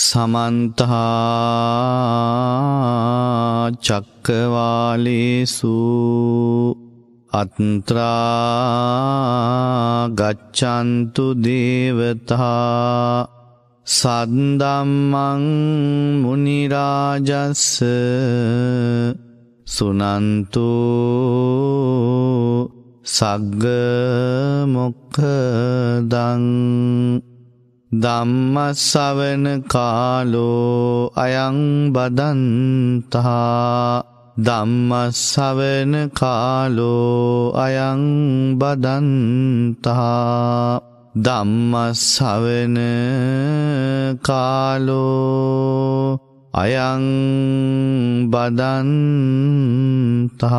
සමන්තා චක්කවාලේසු අත්ත්‍රා ගච්ඡන්තු දේවතා සද්දම්මං මුනිරාජස්ස සුනන්තු සග්ග මොක්කදං ධම්මසවන කාලෝ අයං බදන්තා ධම්මසවන කාලෝ අයං බදන්තා ධම්මසවන කාලෝ අයං බදන්තා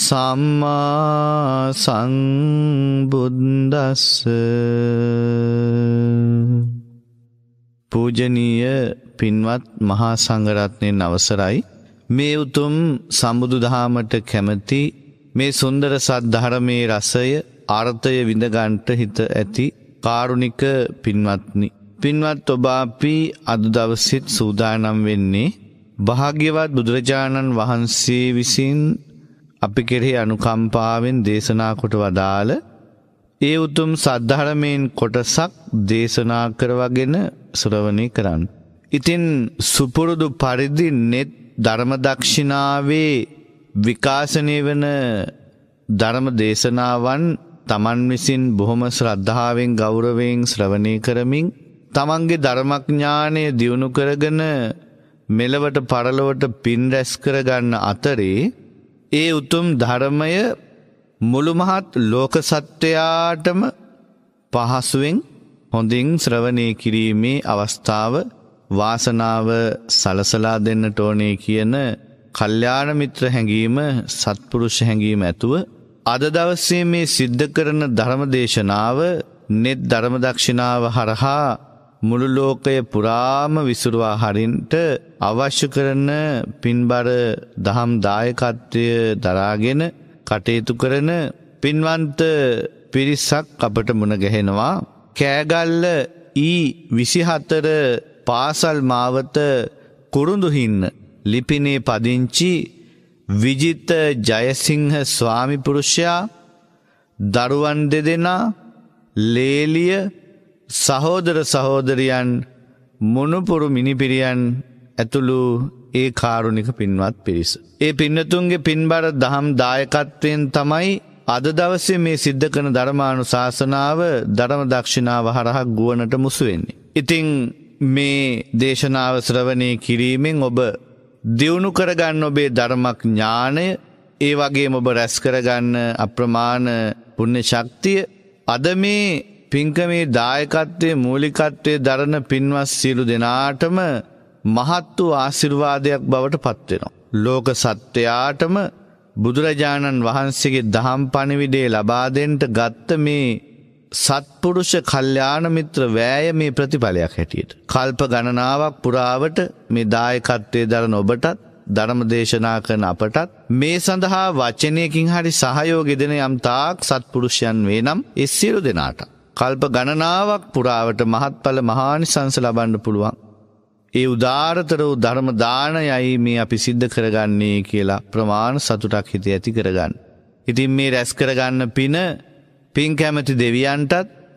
සම්මා සංබුද්දස්ස පූජනීය පින්වත් මහා සංඝරත්නයෙන් අවසරයි මේ උතුම් සම්බුදු දහමට කැමති මේ සුන්දර සද්ධර්මයේ රසය අර්ථය විඳගන්ට හිත ඇති කාරුණික පින්වත්නි පින්වත් ඔබ අපි අද දවසෙත් සූදානම් වෙන්නේ භාග්‍යවත් බුදුරජාණන් වහන්සේ විසින් අපි කෙරෙහි අනුකම්පාවෙන් දේශනා කොට වදාළ ඒ උතුම් සද්ධරමයෙන් කොටසක් දේශනා කරවගෙන සුරවණය කරන්න. ඉතින් සුපුරුදු පරිදි නෙත් ධර්මදක්ෂිනාවේ විකාශනය වන ධර්ම දේශනාවන් තමන් විසින් බොහොම ශ්‍රද්ධාවෙන් ගෞරවයෙන් ශ්‍රවණය කරමින් තමන්ගේ ධර්මඥානය දියුණු කරගෙන මෙලවට පරලොවට පින් රැස් කරගන්න අතරේ ඒ උතුම් ධර්මය මුළුමහත් ලෝක සත්‍යයාටම පහසුවෙන් හොඳින් ශ්‍රවණය කිරීමේ අවස්ථාව වාසනාව සලසලා දෙන්නට ඕනේ කියන කල්යාණ මිත්‍ර හැඟීම සත්පුරුෂ හැඟීම ඇතුව අද දවසේ මේ සිද්ධ කරන ධර්ම දේශනාව net ධර්ම දක්ෂිනාව හරහා මුළු ලෝකය පුරාම විසුරුවා හරින්ට අවශ්‍ය කරන පින්බර දහම් දායකත්වය දරාගෙන කටයුතු කරන පින්වන්ත පිරිසක් අපට මුණගැහෙනවා. කෑගල්ල ඊ විසිහතර පාසල් මාවත කුරුඳුහින්න ලිපිනේ පදිංචි විජිත ජයසිංහ ස්වාමිපුරුෂයා දරුවන් දෙදෙනා ලේලිය සහෝදර සහෝදරියන් මොනපුරු මිනිපිරියන් ඇතුළු ඒ කාරුණික පින්වත් පිරිස. ඒ පින්නතුන්ගේ පින්බර දහම් දායකත්වයෙන් තමයි අද දවසේ මේ සිද්ධ කරන ධර්මානු ශාසනාව ධර්ම දක්ෂිණාව හරහා ගුවනට මුසුවෙන්නේ. ඉතිං මේ දේශනාව ශ්‍රවණය කිරීමෙන් ඔබ දියුණු කරගන්න ඔබේ ධර්මක් ඥානය ඒ වගේම ඔබ රැස් කරගන්න අප්‍රමාණ පුුණ්‍ය ශක්තිය අද මේ පින්කමේ දායකත්වයේ මූලිකත්වයේ දරණ පින්වත් සියලු දෙනාටම මහත් වූ ආශිර්වාදයක් බවට පත්වෙනවා. ලෝක සත්‍යයාටම බුදුරජාණන් වහන්සේගේ දහම් පණිවිඩේ ලබාදෙන්ට ගත්ත මේ සත්පුරුෂ කල්්‍යාන මිත්‍ර වෑය මේ ප්‍රතිඵලයක් හැටියට. කල්ප ගණනාවක් පුරාවට මේ දායකත්වය දරන ඔබටත් ධර්ම දේශනා කරන අපටත් මේ සඳහා වචනයකින් හරි සහයෝගෙදෙන යම් තාක් සත්පුරුෂයන් වේ නම් එස්සිරු දෙනාට. කල්ප ගණනාවක් පුරාවට මහත්ඵල මහානිසංස ලබන්න පුළුවන්. ඒ උදාරතර වූ ධර්ම දානයයි මේ අපි සිද්ධ කරගන්නේ කියලා ප්‍රමාණ සතුටක් හිත ඇති කරගන්න. ඉතින් මේ රැස් කරගන්න පින පින් කැමති දෙවියන්ටත්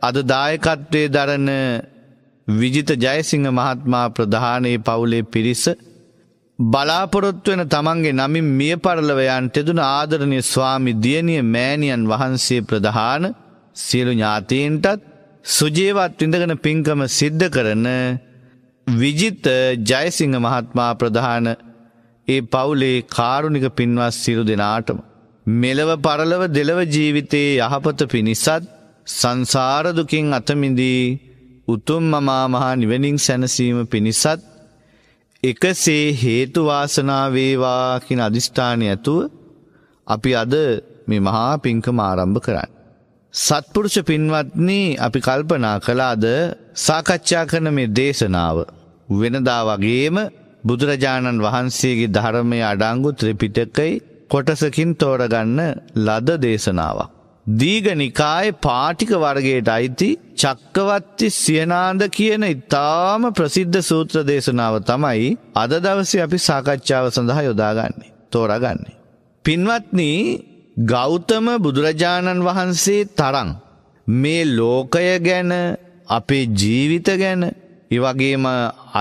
අද දායකත්වය දරන විජිත ජයසිංහ මහත්මා ප්‍රධානයේ පවුලේ පිරිස බලාපොරොත්තු වෙන තමන්ගේ නමින් මිය පරලවයන් තෙදුන ආදරණය ස්වාමි දියණිය මෑණියන් වහන්සේ ප්‍රධාන සියලු ඥාතීන්ටත් සුජීවත් විඳගෙන පින්කම සිද්ධ කරන විජිත ජයසිංහ මහත්මා ප්‍රධාන ඒ පවුලේ කාරුණික පින්වත් සිරු දෙනාටම. මෙලව පරලව දෙලව ජීවිතයේ යහපත පිණිසත් සංසාරදුකින් අතමිදී උතුම් මමාමහා නිවනින් සැනසීම පිණිසත් එකසේ හේතුවාසනාවේවාකින් අධිෂ්ඨානය ඇතුව අපි අද මේ මහා පින්කම ආරම්භ කරන්න. සත්පුරුෂ පින්වත්නි අපි කල්පනා කළාද සාකච්ඡා කරන මේ දේශනාව වෙනදා වගේම බුදුරජාණන් වහන්සේගේ ධර්මය අඩංගු ත්‍රිපිටකයි කොටසකින් තෝරගන්න ලද දේශනාවක්. දීගනිකාය පාටික වර්ගයට අයිති චක්කවත්ති සියනාද කියන ඉතාම ප්‍රසිද්ධ සූත්‍ර දේශනාව තමයි අද දවසේ අපි සාකච්ඡාව සඳහා යොදාගන්නේ තෝරගන්නේ. පින්වත්නී ගෞතම බුදුරජාණන් වහන්සේ තරං මේ ලෝකය ගැන අපේ ජීවිත ගැන එවගේම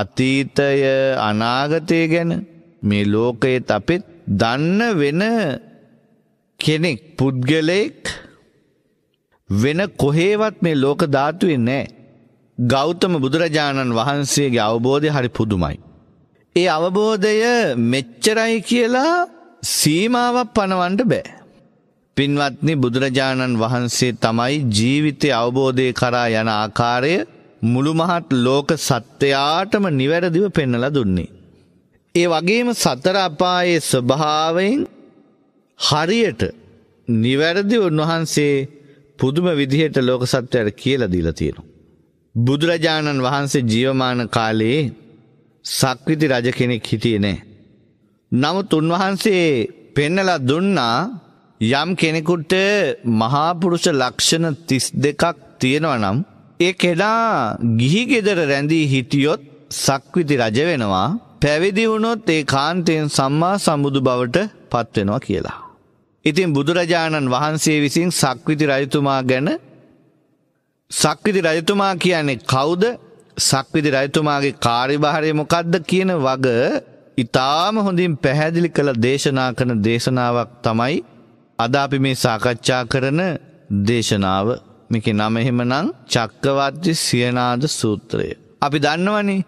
අතීතය අනාගතය ගැන මේ ලෝකයේ අපිත් දන්න වෙන කෙනෙක් පුද්ගලයෙක් වෙන කොහේවත් මේ ලෝක ධාතුවේ නෑ ගෞතම බුදුරජාණන් වහන්සේගේ අවබෝධය හරි පුදුමයි. ඒ අවබෝධය මෙච්චරයි කියලා සීමාවක් පනවන්ඩ බෑ. පින්වත්නි බුදුරජාණන් වහන්සේ තමයි ජීවිතය අවබෝධය කරා යන ආකාරය මුළුමහත් ලෝක සත්‍යයාටම නිවැරදිව පෙන්නලා දුන්නේ. ඒ වගේම සතර අපායේ ස්වභාවයෙන් හරියට නිවැරදි උන්වහන්සේ පුදුම විදිහට ලෝක සත්‍යයට කියලා දීලා තියෙනවා. බුදුරජාණන් වහන්සේ ජීවමාන කාලයේ සක්විති රජ කෙනෙක් හිටියේ නැහැ. නමුත් උන්වහන්සේ පෙන්නලා දුන්නා යම් කෙනෙකුට මහාපුරුෂ ලක්ෂණ තිස් දෙකක් තියෙනවනම් ඒ කෙඩා ගිහිගෙදර රැඳී හිටියොත් සක්විති රජ වෙනවා පැවිදි වුණොත් ඒ කාන්තයෙන් සම්මා සම්බුදු බවට පත්වෙනවා කියලා. ඉතින් බුදුරජාණන් වහන්සේ විසින් සක්විති රජතුමා ගැන සක්විති රජතුමා කියන්නේ කවුද සක්විති රජතුමාගේ කාරිභාරය මොකක්ද කියන වග ඉතාම හොඳින් පැහැදිලි කළ දේශනා කරන දේශනාවක් තමයි අද අපි මේ සාකච්ඡා කරන දේශනාව මේක නම එහෙමනම් චක්කවර්ති සියනාද සූත්‍රය. අපි දන්නවනේ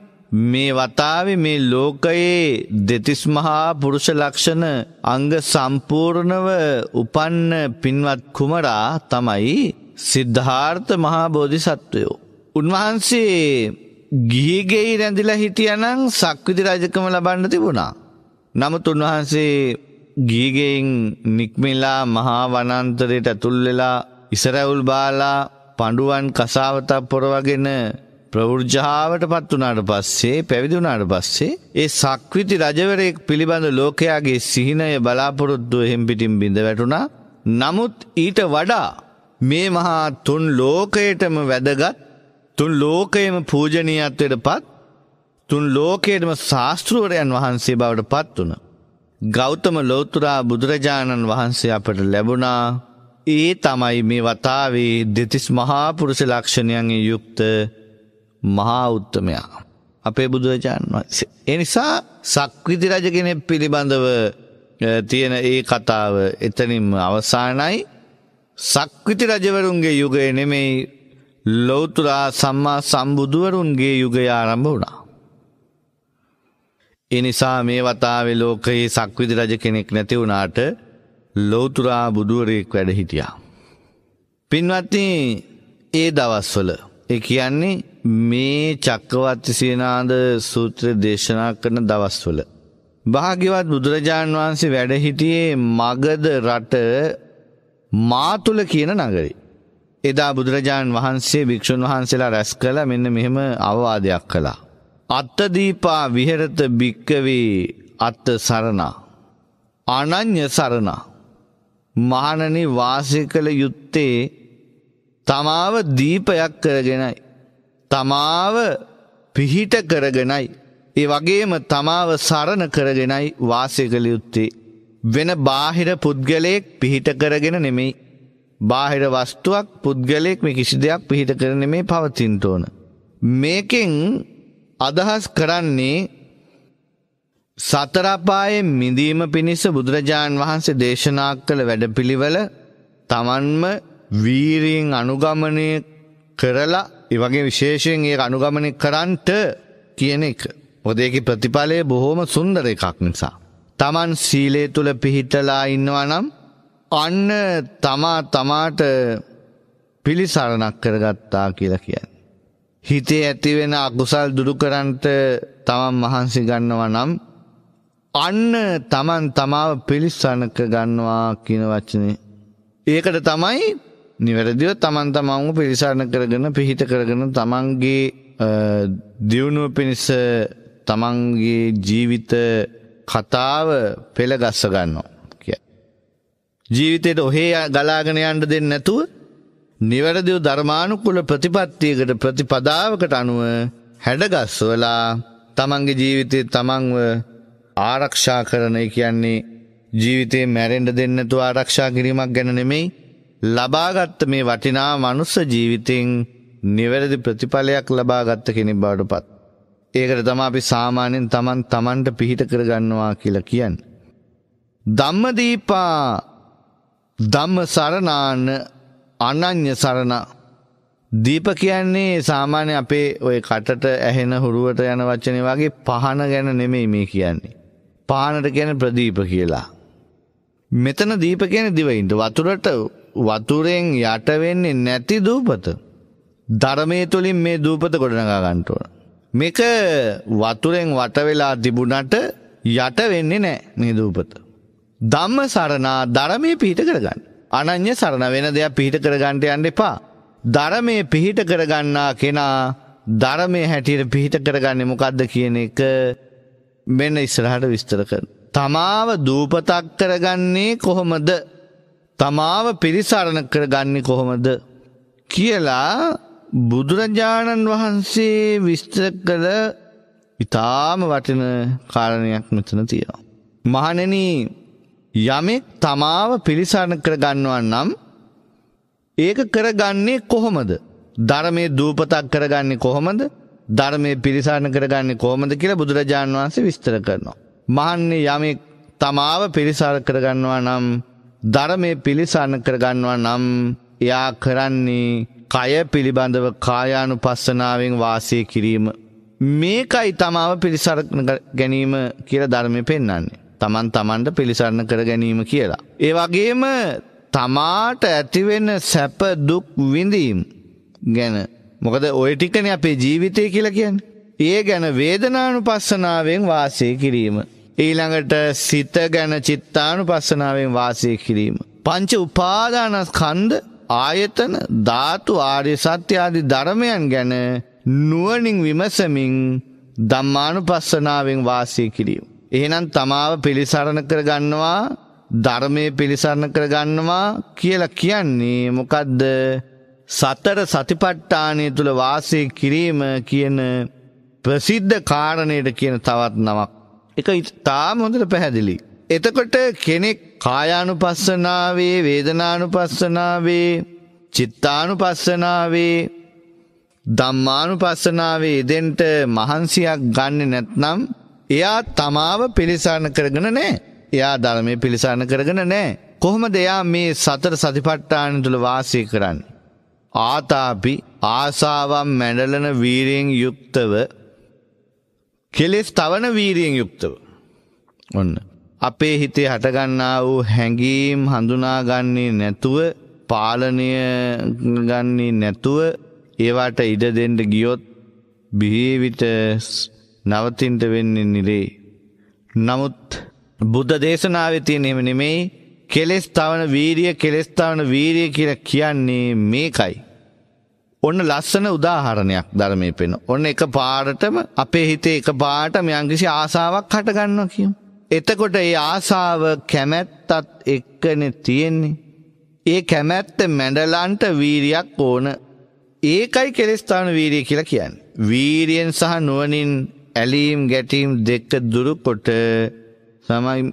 මේ වතාවේ මේ ලෝකයේ දෙතිස් මහා පුරුෂ ලක්ෂණ අංග සම්පූර්ණව උපන්න පින්වත් කුමරා තමයි සිද්ධාර්ථ මහා බෝධිසත්වයෝ. උන්වහන්සේ ගිහිගෙයි රැඳිලා හිටියනම් සක්විති රජකම ලබන්න තිබුණා. නමුත් උන්වහන්සේ ගීගෙයින් නික්මෙලා මහා වනන්තරයට ඇතුල් වෙලා ඉසරැවුල් බාලා පඬුවන් කසාවතක් පොරවගෙන ප්‍රවෘජාවට පත් වුණාට පස්සේ පැවිදි වුණාට පස්සේ ඒ සක්විති රජවරයෙක් පිළිබඳ ලෝකයාගේ සිහිනය බලාපොරොත්තු එහෙම් පිටින් බිඳ වැටුණා. නමුත් ඊට වඩා මේ මහා තුන් ලෝකයටම වැදගත් තුන් ලෝකයේම පූජනීයත්වයට පත් තුන් ලෝකයේම ශාස්ත්‍රවරයන් වහන්සේ බවට පත් වුණා. ගෞතම ලෝතුරා බුදුරජාණන් වහන්සේ අපට ලැබුණා ඒ තමයි මේ වතාවේ දෙතිස් මහාපුරුෂ ලක්ෂණයන්ගේ යුක්ත මහා උත්තමයා. අපේ බුදුරජාණන් වහන්සේ. එනිසා සක්විති රජ කෙනෙක් පිළිබඳව තියෙන ඒ කතාව එතනින්ම අවසානයි සක්විති රජවරුන්ගේ යුගය නෙමෙයි ලෝතුරා සම්මා සම්බුදුවරුන්ගේ යුගය ආරම්භ වුණා. ඒ නිසා මේ වතාවේ ලෝකයේ සක්විති රජ කෙනෙක් නැති වුණාට ලෞතුරා බුදුවරයෙක් වැඩ හිටියා. පින්වත්නි ඒ දවස්වල ඒ කියන්නේ මේ චක්කවර්ති සේනාද සූත්‍ර දේශනා කරන දවස්වල භාග්‍යවත් බුදුරජාණන් වහන්සේ වැඩ හිටියේ මගධ රට මාතුල කියන නගරේ. එදා බුදුරජාණන් වහන්සේ භික්ෂුන් වහන්සේලා රැස් කළා මෙන්න මෙහෙම අවවාදයක් කළා. අත්තදීපා විහෙරත භික්කවේ අත්ත සරණ අනං්‍ය සරණ මහණනි වාසය කළ යුත්තේ තමාව දීපයක් කරගෙනයි තමාව පිහිට කරගෙනයි ඒ වගේම තමාව සරණ කරගෙනයි වාසය කළ යුත්තේ වෙන බාහිර පුද්ගලයෙක් පිහිට කරගෙන නෙමෙයි බාහිර වස්තුවක් පුද්ගලයෙක් මේ කිසි දෙයක් පිහිට කරන මේ පවතින්ට ඕන මේකෙන් අදහස් කරන්නේ සතරපායේ මිදීම පිණිස බුදුරජාණන් වහන්සේ දේශනා කළ වැඩපිළිවෙල තමන්ම වීරීෙන් අනුගමනය කරලා ඉවගේ විශේෂයෙන් ඒ අනුගමනය කරන්ට කියන එක. ඔදේකි ප්‍රතිඵලය බොහෝම සුන්දර එකක් නිසා. තමන් සීලේ තුළ පිහිටලා ඉන්නවා නම් අන්න තමා තමාට පිළිසරණක් කරගත්තා කියලා කියන්න. හිතේ ඇතිවෙන අකුසල් දුරුකරන්ට තමන් මහන්සි ගන්නවා නම් අන්න තමන් තමාව පිළිස්සනක ගන්නවා කියන වචනේ. ඒකට තමයි නිවැරදිව තමන් තමාව පිළිසරණ කරගෙන පිහිට කරගෙන තමන්ගේ දියුණුව පිණිස තමන්ගේ ජීවිත කතාව පෙළ ගස්ස ගන්නවා කිය. ජීවිතයට ඔහේ ගලාගෙන යන්න දෙන්න නැතුව නිවැරදිව ධර්මානුකුල ප්‍රතිපත්තියකට ප්‍රතිපදාවකට අනුව හැඩගස්වලා තමන්ගේ ජීවිතය තමන්ව ආරක්ෂා කරන කියන්නේ ජීවිතේ මැරෙන්ඩ දෙන්නතු ආරක්ෂා කිරීමක් ගැන නෙමෙයි ලබාගත්ත මේ වටිනා මනුස්ස ජීවිතෙන් නිවැරදි ප්‍රතිඵලයක් ලබාගත්ත කෙනෙ බවට පත්. ඒකට තම අපි සාමාන්‍යෙන් තමන් තමන්ට පිහිට කරගන්නවා කියලා කියන්න. ධම්මදීපා ධම්ම සරණාන්න අනං්‍ය සරණ දීප කියන්නේ සාමාන්‍ය අපේ ඔය කටට ඇහෙන හුරුවට යන වචනය වගේ පහන ගැන නෙමෙයි මේ කියන්නේ. පානට ගැන ප්‍රදීප කියලා. මෙතන දීප කියන දිවයින්ට වතුරට වතුරෙන් යටවෙන්නේ නැති දූපත. ධර්මය තුළින් මේ දූපත ගොඩනගා ගන්ටුවන. මේක වතුරෙන් වටවෙලා තිබුණට යට වෙන්නේ නෑ මේ දූපත. ධම්ම සරණා ධරමය පිහිට කරගන්න. අනං්‍ය සරණ වෙන දෙයක් පිහිට කරගන්ට යන්න එපා. ධරමය පිහිට කරගන්නා කෙනා ධරමය හැටියට පිහිට කරගන්න මොකක්ද කියන එක මෙන්න ඉස්සරහට විස්තර කර. තමාව දූපතක් කරගන්නේ කොහොමද තමාව පිරිසරණ කරගන්නේ කොහොමද කියලා බුදුරජාණන් වහන්සේ විස්තර කළ ඉතාම වටින කාරණයක් මෙතන තියෙනවා. මහනෙනී යමෙක් තමාව පිළිසරණ කරගන්නවා නම් ඒක කරගන්නේ කොහොමද? ධර්මයේ දූපතක් කරගන්නේ කොහොමද? ධර්මයේ පිළිසරණ කරගන්නේ කොහොමද කියලා බුදුරජාන් වහන්සේ විස්තර කරනවා. මහන්නේ යමෙක් තමාව පිළිසරණ කරගන්නවා නම් ධර්මයේ පිළිසරණ කරගන්නවා නම් එයා කරන්නේ කය පිළිබඳව කායානුපස්සනාවෙන් වාසය කිරීම. මේකයි තමාව පිළිසරණ ගැනීම කියලා ධර්මය පෙන්වන්නේ. තමන් තමන්ට පිළිසරණ කර ගැනීම කියලා. ඒ වගේම තමාට ඇතිවෙන සැප දුක් විඳීම් ගැන මොකද ඔය ටිකනේ අපේ ජීවිතය කියලා කියන්නේ. ඒ ගැන වේදනානුපස්සනාවෙන් වාසය කිරීම. ඊළඟට සිත ගැන චිත්තානුපස්සනාවෙන් වාසය කිරීම. පංච උපාදානස්කන්ධ ආයතන ධාතු ආර්ය සත්‍ය ආදී ධර්මයන් ගැන නුවණින් විමසමින් ධම්මානුපස්සනාවෙන් වාසය කිරීම. එහෙනම් තමාව පිළිසරණ කරගන්නවා ධර්මය පිළිසරණ කරගන්නවා කියලා කියන්නේ මොකද්ද සතර සතිපට්ඨානය තුළ වාසය කිරීම කියන ප්‍රසිද්ධ කාරණයට කියන තවත් නමක්. එක තාම හොඳට පැහැදිලි. එතකොට කෙනෙක් කායානුපස්සනාවේ වේදනානුපස්සනාවේ චිත්තානුපස්සනාවේ ධම්මානුපස්සනාවේ දෙන්ට මහන්සියක් ගන්න නැත්නම් එයා තමාව පිළිසාරණ කරගෙන නෑ. එයා ධර්මය පිළිසාරණ කරගෙන නෑ. කොහොමද එයා මේ සතර සතිපට්ඨාන තුළ වාසය කරන්න. ආතාපි ආසාවම් මැඩලන වීරයෙන් යුක්තව කෙලෙස් තවන වීරියෙන් යුක්තව. ඔන්න. අපේ හිතේ හටගන්නා වූ හැඟීම් හඳුනාගන්නේ නැතුව පාලනය ගන්නේ නැතුව ඒවාට ඉඩ දෙන්න ගියොත් බිහිවිට නවතින්ට වෙන්නේ නිරේ. නමුත් බුද්ධ දේශනාවේ තියෙන එහෙම නෙමෙයි කෙලෙස් තවන වීරිය කෙලෙස් තවන වීරිය කියලා කියන්නේ මේකයි. ඔන්න ලස්සන උදාහරණයක් ධර්මයේ පෙන. ඔන්න එක පාරටම අපේ හිතේ එක පාට යම්කිසි ආසාවක් හටගන්නවා කියමු. එතකොට ඒ ආසාව කැමැත්තත් එක්කනේ තියෙන්නේ. ඒ කැමැත්ත මැඩලන්ට වීරියක් ඕන. ඒකයි කෙලස්ථාන වීරිය කියලා කියන්නේ. වීරියෙන් සහ නුවණින් ඇලීම් ගැටීම් දෙක දුරුකොට තමයි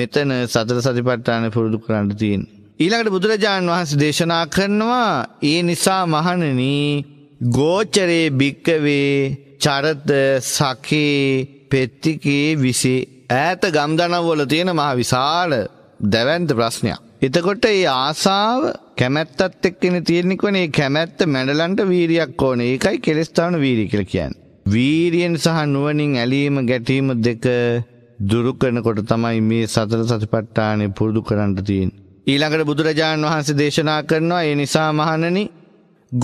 මෙතන සතර සතිපට්ඨාන පුරුදු කරන්න තියෙන්නේ. ඊළඟට බුදුරජාන් වහන්සේ දේශනා කරනවා ඒ නිසා මහණෙනි ගෝචරේ භික්කවේ චරත සකේ පෙත්තිකේ විසේ ඈත ගම්දනවල තියෙන මහ විශාල දැවැන්ත ප්‍රශ්නයක්. එතකොට ඒ ආසාව කැමැත්තත් එක්කනේ තියෙනකනේ කැමැත්ත මැඩලන්ට වීරියක් ඕනේ. ඒකයි කෙලස්තාවන වීරිය කියලා කියන්නේ. වීරියෙන් සහ නුවණින් ඇලීම ගැටීම දෙක දුරු කරනකොට තමයි මේ සතර සතිපට්ඨානෙ පුරුදු කරන්න තියෙන්නේ. ඊළඟට බුදුරජාණන් වහන්සේ දේශනා කරනවා ඒ නිසා මහණනි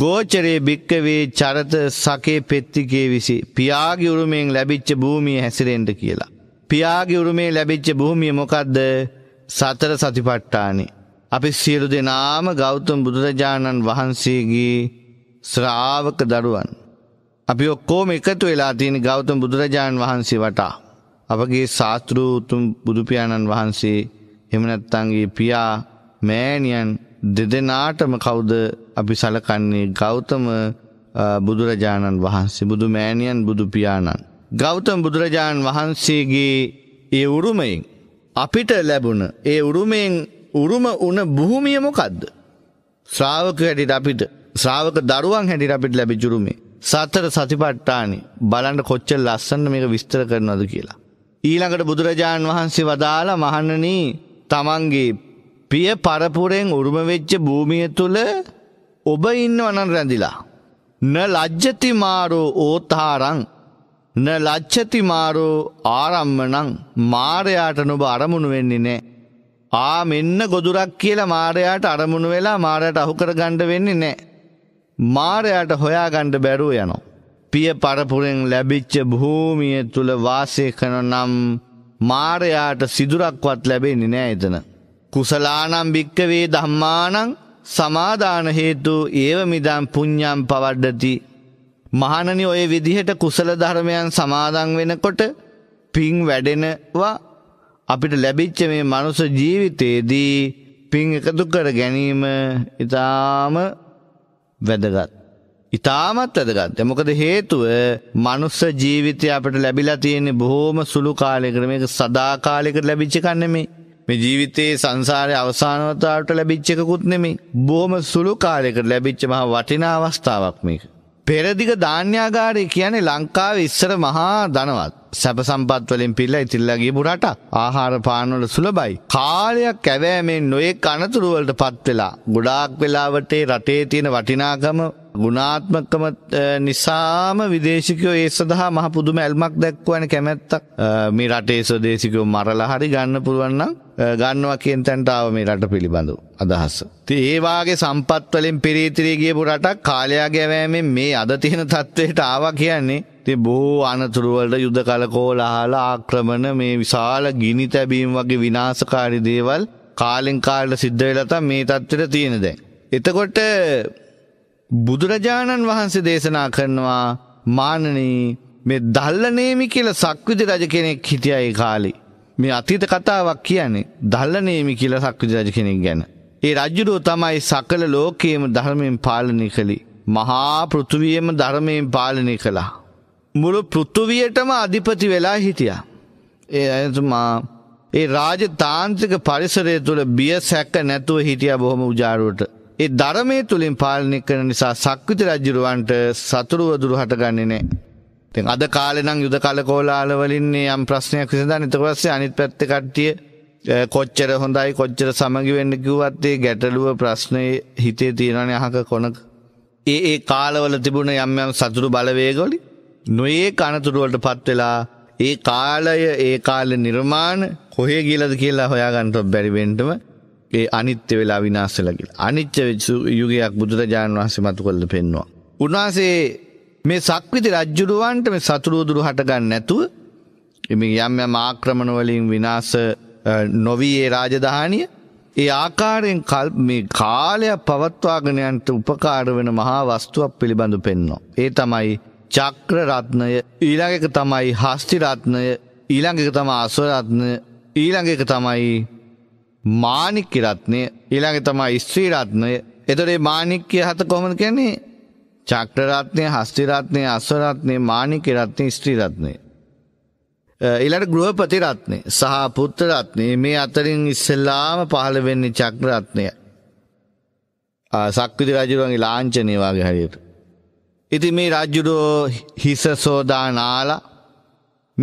ගෝචරේ භික්කවේ චරත සකේ පෙත්තිකේ විසි පියාගේ උරුමයෙන් ලැබිච්ච භූමිය හැසිරෙන්ට කියලා. පියාගේ උරුමේ ලැබිච්ච භූමිය මොකක්ද සතර සතිපට්ටානේ. අපි සියලු දෙනාම ගෞතම බුදුරජාණන් වහන්සේගේ ශ්‍රාවක දරුවන්. අපි ඔක්කෝම එකතු වෙලා තියෙන ගෞතම බුදුරජාණන් වහන්සේ වටා. අපගේ ශාස්තෘූ උතුම් බුදුපාණන් වහන්සේ හෙමනැත්තන්ගේ පියා මෑනියන් දෙදෙනාටම කවුද අපි සලකන්නේ ගෞතම බුදුරජාණන් වහන්සේ බුදු මෑනියන් බුදුපාණන්. ගෞතම බුදුරජාණන් වහන්සේගේ ඒ උරුමයින්. අපිට ලැබුණ ඒ උරුමයෙන් උරුම උන බුහුමිය මොකක්ද. ශ්‍රාවක හැටිට අපිට ශ්‍රාවක දරුවන් හැටිට අපිට ලැබි ජුරුමේ සතර සතිපට්ටානි බලන්ට කොච්චල් ලස්සන්න මේක විස්තර කරනවද කියලා. ඊළඟට බුදුරජාණන් වහන්සේ වදාලා මහන්නනී තමන්ගේ පිය පරපුරෙන් උරුමවෙච්ච භූමිය තුළ ඔබ ඉන්න වනන් රැඳිලා. න ලජ්ජතිමාරෝ ඕතාරං න ලච්චතිමාරෝ ආරම්මනං මාරයාට නොබ අරමුණු වෙන්නේ නෑ. ආ මෙන්න ගොදුරක් කියලා මාරයාට අරමුණු වෙලා මාරයට අහුකර ගණ්ඩ වෙන්නේ නෑ. මාරයට හොයාගණ්ඩ බැරුව යනවා. පිය පරපුරෙන් ලැබිච්ච භූමිය තුළ වාසය කන නම් මාරයාට සිදුරක්වත් ලැබෙන්නේ නෑ එතන. කුසලානම් භික්කවේ දම්මානං සමාධාන හේතු ඒව මිදම් පුඤ්ඥම් පවඩ්ඩති. මහනනි ඔය විදිහට කුසල ධර්මයන් සමාදං වෙනකොට පිං වැඩෙනවා අපිට ලැබිච්ච මේ මනුස ජීවිතයේදී පිං එකතු කර ගැනීම ඉතාම වැදගත්. ඉතාමත් වැදගත් දෙමොකද හේතුව මනුස්ස ජීවිතය අපට ලැබිලා තියෙන්නේ බොහෝම සුළු කාලයකට මේක සදාකාලයකට ලැබිච්ච එකක් නෙමෙයි. මේ ජීවිතයේ සංසාරයේ අවසානවතාවට ලැබිච්ච එකකුත් නෙමෙයි. බොහොම සුළු කාලයකට ලැබිච්ච මහා වටිනා අවස්ථාවක් මේක. පෙරදිග ධාන්‍යාගාරය කියන්නේ ලංකාවේ ඉස්සර මහා ධනවත් සැප සම්පත් වලින් පිරලා ඉතිරිලා ගියපු රටක්. ආහාර පාන වල සුලභයි. කාලයක් කැවෑමෙන් නොයෙක් අනතුරු වලට පත් වෙලා ගොඩාක් වෙලාවට රටේ තියෙන වටිනාකම ගුණාත්මකම නිසාම විදේශිකයෝ ඒ සඳහා මහ පුදුම ඇල්මක් දැක්වන කැමැත්තක් මේ රටේ ස්වදේශිකයෝ මරලා හරි ගන්න පුළුවන් නම් ගන්නවා කියන තැනට ආව මේ රට පිළිබඳව අදහස. ඉතින් ඒ වාගේ සම්පත් වලින් පිරීතිරී ගියපු රටක් කාලය ගෑවෑමෙන් මේ අද තියෙන තත්ත්වයට ආවා කියන්නේ ඉතින් බොහෝ අනතුරු වලට යුද කලකෝලහල ආක්‍රමණ මේ විශාල ගිනි තැබීම් වගේ විනාශකාරී දේවල් කාලෙන් කාලට සිද්ධ වෙලා තමයි මේ தත්ත්වෙට තියෙන දැන්. එතකොට බුදුරජාණන් වහන්සේ දේශනා කරනවා මානනී මේ දල්ලනේමි කියලා සක්විති රජ කෙනෙක් හිටියා ඒ කාලේ. මේ අතීත කතාවක් කියන්නේ දල්ලනේමි කියලා සක්විති රජ කෙනෙක් ගැන. ඒ රජුරෝ තමයි සකල ලෝකයේම ධර්මයෙන් පාලනය කළේ. මහා පෘථුවියම ධර්මයෙන් පාලනය කළා. මුළු පෘතුවියටම අධිපති වෙලා හිටිය. ඒ ඇතුමා ඒ රාජ තාන්ත්‍රික පරිසරය තුළ බිය සැක්ක නැතුව හිටිය බොහොම උජාරුවට. ඒ ධරමය තුළින් පාලනය කරන නිසා සක්විති රජ්ජුරුවන්ට සතුරුව දුරු හටගන්නේ නෑ. තින් අද කාලෙනම් යුද කල කෝලාලවලින්නේ යම් ප්‍රශ්නයක් විසඳ නිතකවස්සේ අනිත් පැත්ත කට්ටිය කොච්චර හොඳයි කොච්චර සමගි වෙන්න කිව්වත්තේ ගැටලුව ප්‍රශ්නය හිතේ තියෙනනේ අහක කොනක. ඒ ඒ කාලවල තිබුණ යම් යම් සතුරු බලවේගොලි නොයේ කනතුරුවලට පත්වෙලා ඒ කාලය ඒ කාල නිර්මාණ කොහේ ගිලද කියලා හොයාගන්ට බැරිවෙන්ටම ඒ අනිත්‍ය වෙලා විනාස්සලකිල් අනිච්ච යුගයක් බුදුරජාණන් වහන්සේ මතු කොල්ල පෙන්වා. උන්වහන්සේ මේ සක්විති රජ්ජුරුවන්ට මේ සතුරුවදුරු හටගන්න නැතුව එම යම් යම් ආක්‍රමණවලින් විනාස නොවීයේ රාජධානිය ඒ ආකාරයෙන් කල් මේ කාලයක් පවත්වාගෙනයන්ට උපකාර වෙන මහා වස්තුවක් පිළිබඳු පෙන්නවා. ඒ තමයි චක්‍රරත්නය ඊළඟ එක තමයි හස්තිරත්නය ඊළඟ එක තම අස්වරත්නය ඊළඟ එක තමයි මානික්‍යරත්නය ඊළඟ තමයි ස්ත්‍රීරත්නය එතොරේ මානික්‍ය හත කොමද කියන්නේ චක්‍රරත්නය හස්තිරත්නය අස්වරත්නය මානිකරත්නය ස්ත්‍රීරත්නය. ඉලට ගෘහපතිරත්නය සහ පුත්තරත්නය මේ අතරින් ඉස්සල්ලාම පහළ වෙන්නේ චක්‍රරත්නය සක්විති රජරුවන්ගේ ලාංචනයවාගේ හරියට. ඉති මේ රජ්ජුරෝ හිස සෝදා නාලා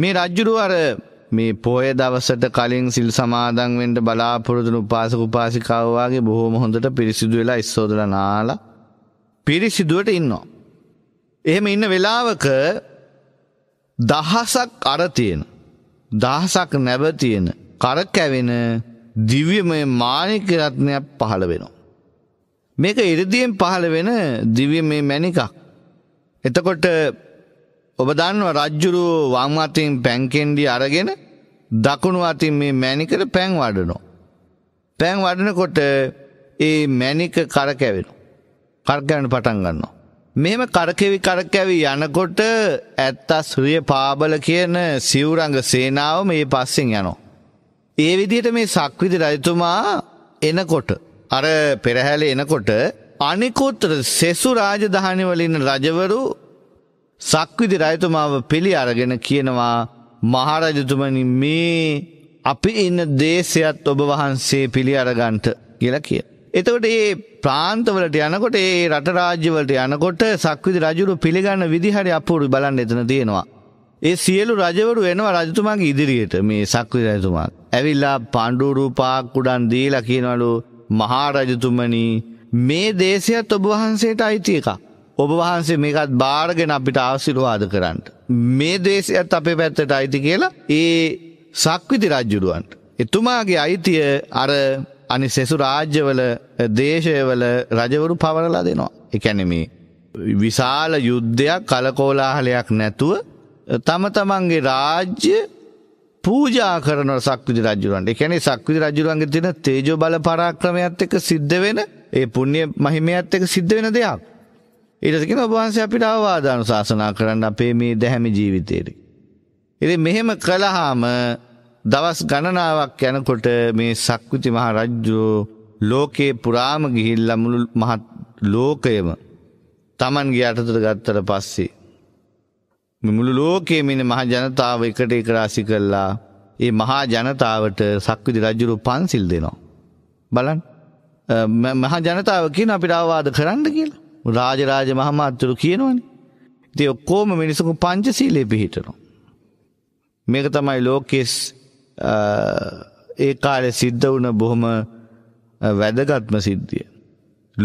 මේ රජ්ජුරු අර මේ පෝය දවසට කලින් සිල් සමාදන් වෙන්න බලාපොරොත්තු උපාසක උපාසිකාව වගේ බොහොම හොඳට පිරිසිදු වෙලා ඉස්සෝදලා නාලා පිරිසිදුවට ඉන්නවා. එහෙම ඉන්න වෙලාවක දහසක් අර තියෙන දහසක් නැව තියෙන කරකැවෙන දිව්‍යමය මාණික රත්නයක් පහළ වෙනවා. මේක ඉරදියෙන් පහළ වෙන දිව්‍යමය මැණිකක්. එතකොට ඔබ දන්නවා රජ්ජුරු වම් අතින් පැන්කෙන්ඩි අරගෙන දකුණු අතින් මේ මැණිකට පැන් වඩනවා. පැන් වඩනකොට ඒ මැණික කරකැවෙනවා. කරකැවෙන්න පටන් ගන්නවා. මෙහෙම කරකෙවි කරකැවි යනකොට ඇත්තස් රිය පාබල කියන සිවුරංග සේනාව මේ පස්සෙන් යනවා. ඒ විදිහට මේ සක්විති රජතුමා එනකොට අර පෙරහැල එනකොට අනිකුත් සෙසු රාජධානිවලින් රජවරු සක්විදි රජතුමාව පිළි අරගෙන කියනවා මහරජතුමනි මේ අපි ඉන්න දේශයත් ඔබ වහන්සේ පිළි අරගන්ට කියලා කිය. එතකොට ඒ ප්‍රාන්තවලට යනකොට ඒ රටරාජ්‍යවලට යනකොට සක්විදි රජුරු පිළිගන්න විදිහරි අපූරු බලන්න එතන තියෙනවා. ඒ සියලු රජවරු එනවා රජතුමාගේ ඉදිරියට මේ සක්විදි රජතුමා. ඇවිල්ලා පණ්ඩුරු පාක් උඩන් දීලා කියනවලු මහා රජතුමනි මේ දේශයත් ඔබ වහන්සේට අයිති එකක්. ඔබ වහන්සේ මේකත් බාරගෙන අපිට ආසිරුවාද කරන්න. මේ දේශයත් අපේ පැත්තට අයිති කියලා ඒ සක්විති රජ්ජුරුවන්ට. එතුමාගේ අයිතිය අර අනි සෙසු රාජ්‍යවල දේශයවල රජවරු පවරලා දෙනවා. එකැනෙම විශාල යුද්ධයක් කලකෝලාහලයක් නැතුව තම තමන්ගේ රාජ්‍ය පූජා කරන සක්විති රජුරන්ට එකැනෙ සක්විති රජුරන්ගේ තින තේජෝ බල පරාක්‍රමයත් එක සිද්ධ වෙන ඒ පුණ්‍ය මහිමයත් එක්ක සිද්ධ වෙන දෙයක්. ඊට කියන ඔබ වහන්සේ අපිට අවවාදානුශාසනා කරන්න අපේ මේ දැහැමි ජීවිතේට. ඉතින් මෙහෙම කළාම දවස් ගණනාවක් යනකොට මේ සක්විති මහ රජු ලෝකේ පුරාම ගිහිල්ලා මුළු මහත් ලෝකයම Tamanගේ යටතට ගත්තට පස්සේ මේ මුළු ලෝකයේම ඉන්න මහ ජනතාව එකට එක රාශි කළා. ඒ මහා ජනතාවට සක්විති රජු පන්සිල් දෙනවා. බලන්න මහ ජනතාව කියන අපිට අවවාද කරන්න කියලා. රාජරාජ මහමාත්තුරු කියනවනේ. ඉතින් ඔක්කොම මිනිසුන් පංචශීලයේ පිහිටනවා. මේක තමයි ලෝකෙස් ඒ කාලේ සිද්ධ වුණ බොහොම වැදගත්ම සිද්ධිය.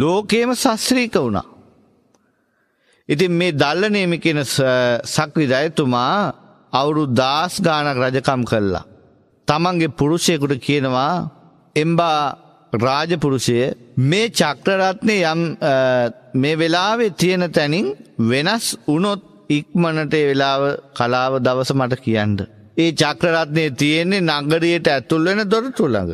ලෝකයේම ශාස්ත්‍රීක වුණා. ඉතින් මේ දල්ලනේම කියන සක්විරයතුමා අවුරුදු 10 ගාණක් රජකම් කළා. තමන්ගේ පුරුෂයෙකුට කියනවා එම්බා රාජපුරුෂය මේ චක්‍රරත්නය යම් මේ වෙලාවේ තියෙන තැනින් වෙනස් වුණොත් ඉක්මනට වෙලාව කලාව දවස මට කියන්න. ඒ චක්‍රරත්නය තියෙන්නේ නගරයට ඇතුල්වෙන දොර තුළඟ.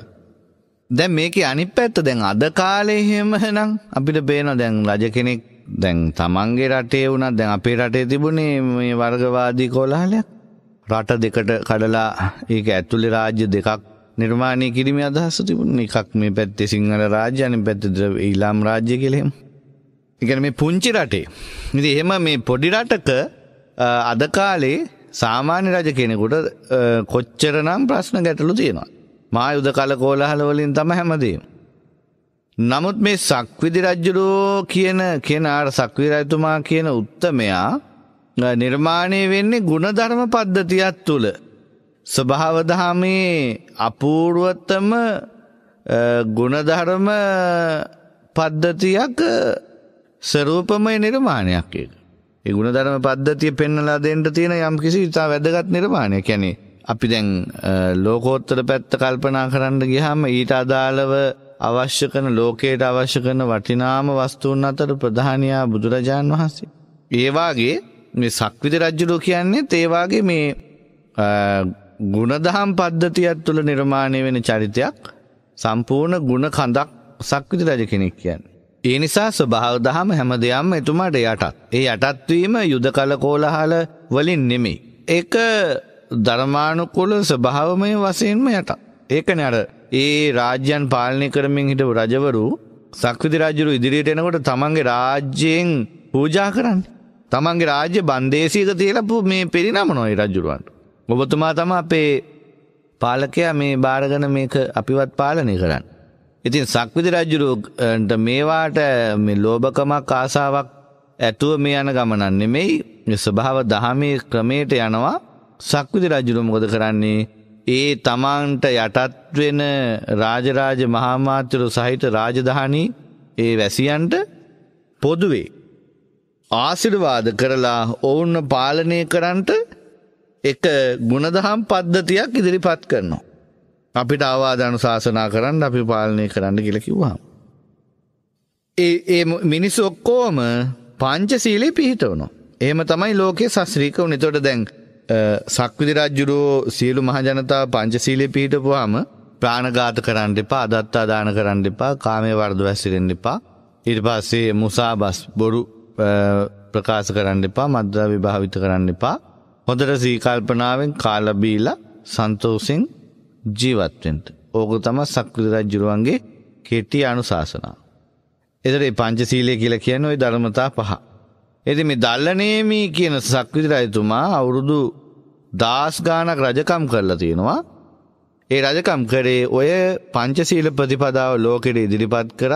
දැ මේක අනිත් පැත්ත දැන් අද කාලයහෙම නම් අපිට බේන දැන් රජ කෙනෙක් දැන් තමන්ගේ රටේ වුණත් දැන් අපේ රටේ තිබුණේ මේ වර්ගවාදී කොලාහලයක් රට දෙකට කඩලා ඒක ඇතුළි රාජ්‍ය දෙකක් නිර්මාණය කිරීම අදහස තිබුණ එකක් මේ පැත්තේ සිංහල රාජ්‍යනය පැත්ත ඊලාම් රාජ්‍ය කෙළෙම් එකන මේ පුංචි රටේ. ඉති එහෙම මේ පොඩි රටක අද කාලේ සාමාන්‍ය රජ කෙනෙකුට කොච්චර නම් ප්‍රශ්න ගැටලු තියෙනවා. මා යුද කල කෝලහලවලින් තම හැමදීම. නමුත් මේ සක්විදි රජ්ජුරෝ කියන කෙනාට සක්විරඇතුමා කියන උත්තමයා නිර්මාණය වෙන්නේ ගුණධර්ම පද්ධතියක් තුළ ස්වභාවදහමේ අපූර්ුවත්තම ගුණධර්ම පද්ධතියක් සරූපමය නිර්මාණයක් එක. ඒ ගුණධර්ම පද්ධතිය පෙන්නලා දෙන්නට තියෙන යම් කිසි ඉතා වැදගත් නිර්මාණය කැනේ. අපි දැන් ලෝකෝත්තර පැත්ත කල්පනා කරන්න ගිහම ඊට අදාළව අවශ්‍ය කරන ලෝකයට අවශ්‍ය කරන වටිනාම වස්තුන් අතර ප්‍රධානයා බුදුරජාන් වහන්සේ. ඒවාගේ මේ සක්විත රජ්ජුරෝ කියන්නේ ඒවාගේ මේ ගුණදහම් පද්ධතියක් තුළ නිර්මාණය වෙන චරිතයක් සම්පූර්ණ ගුණ කඳක් සක්විති රජ කෙනෙක් කියන්න. ඒ නිසා ස්වභාව දහම හැම දෙයක්ම එතුමාට යටත්. ඒ යටත්වීම යුද කල කෝලහල වලින් නෙමෙයි. ඒක ධර්මානුකුල ස්වභාවමය වශයෙන්ම යට. ඒකනේ අර ඒ රාජ්‍යයන් පාලනය කරමින් හිටපු රජවරු සක්විති රාජ්‍යරු ඉදිරියට එනකොට තමන්ගේ රාජ්‍යයෙන් පූජා කරන්නේ. තමන්ගේ රාජ්‍ය බන්දේසියක තියලා මේ පිරිනමනවා ඒ රජුරවන්ට. ඔබතුමා තම අපේ පාලකයා මේ භාරගන මේක අපිවත් පාලනය කරන්න. ඉතින් සක්විති රජ්ජුරුවන්ට මේවාට මේ ලෝභකමක් ආසාවක් ඇතුව මේ යන ගමනක් නෙමෙයි ස්වභාව දහමේ ක්‍රමයට යනවා සක්විති රජුරුව මොකද කරන්නේ ඒ තමන්ට යටත් වෙන රාජරාජ මහාමාත්‍යරු සහිත රාජධානී ඒ වැසියන්ට පොදුවේ ආශිර්වාද කරලා ඔවුන් පාලනය කරන්නට එක ගුණදහම් පද්ධතියක් ඉදිරිපත් කරනවා. අපිට ආවාධනු ශාසනා කරන්න අපි පාලනය කරන්න කියල කිව්වා. ඒ මිනිස් ඔක්කෝම පංචසීලේ පිහිටවනු. ඒම තමයි ලෝකෙ සස්්‍රීක නිතොට දැන් සක්විදි රජ්ජුරෝ සියලු මහජනතා පංචසීලේ පිහිටපුවාම ප්‍රාණගාත කරන්න එපා අදත්තා දාන කරන්න එපා කාමය වර්ද වැස්සිරෙන් එපා ඉට පස්සේ මුසාබස් බොරු ප්‍රකාශ කරන්න එපා මද්‍ර විභාවිත කරන්න එපා හොඳට සීකල්පනාවෙන් කාලබීලා සන්තෝසින් ජීවත්වෙන්ට. ඕක තම සක්‍ර රජ්ජුරුවන්ගේ කෙටි අනුශාසනා. එදරේ පංචසීලය කියල කියන ඔයි ධර්මතා පහ. එති මේ දල්ලනේමී කියන සක්විති රජතුමා අවුරුදු දාස්ගානක් රජකම් කරලා තියෙනවා. ඒ රජකම් කරේ ඔය පංචසීල ප්‍රතිපදාව ලෝකෙට ඉදිරිපත් කර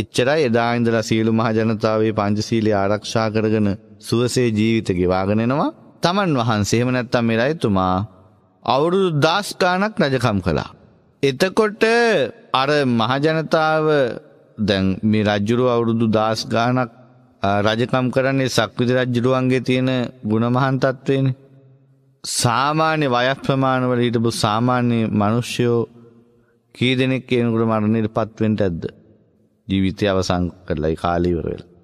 එච්චරයි එදා ඉඳලා සීලු මහජනතාවේ පංචසීලය ආරක්ෂා කරගෙන සුවසේ ජීවිත ගෙවාගෙනෙනවා. තමන් වහන්සේම නැත්තම් මේ රජතුමා අවුරුදු දාස් ගාණක් රජකම් කළා. එතකොට අර මහජනතාව දැන් මේ රජුරු අවුරුදු දාස් ගාණක් රජකම් කරන්නේ සක්විති රජුරුවන්ගේ තියෙන ගුණමහන් තත්වේනේ. සාමාන්‍ය වයස් ප්‍රමාණවල හිටපු සාමාන්‍ය මිනිස්සුયો කී දෙනෙක් කෙනෙකුට මරණයටපත් වෙන්නද? ජීවිතය අවසන් කරලා ඒ කාලේ ඉවර වෙලා.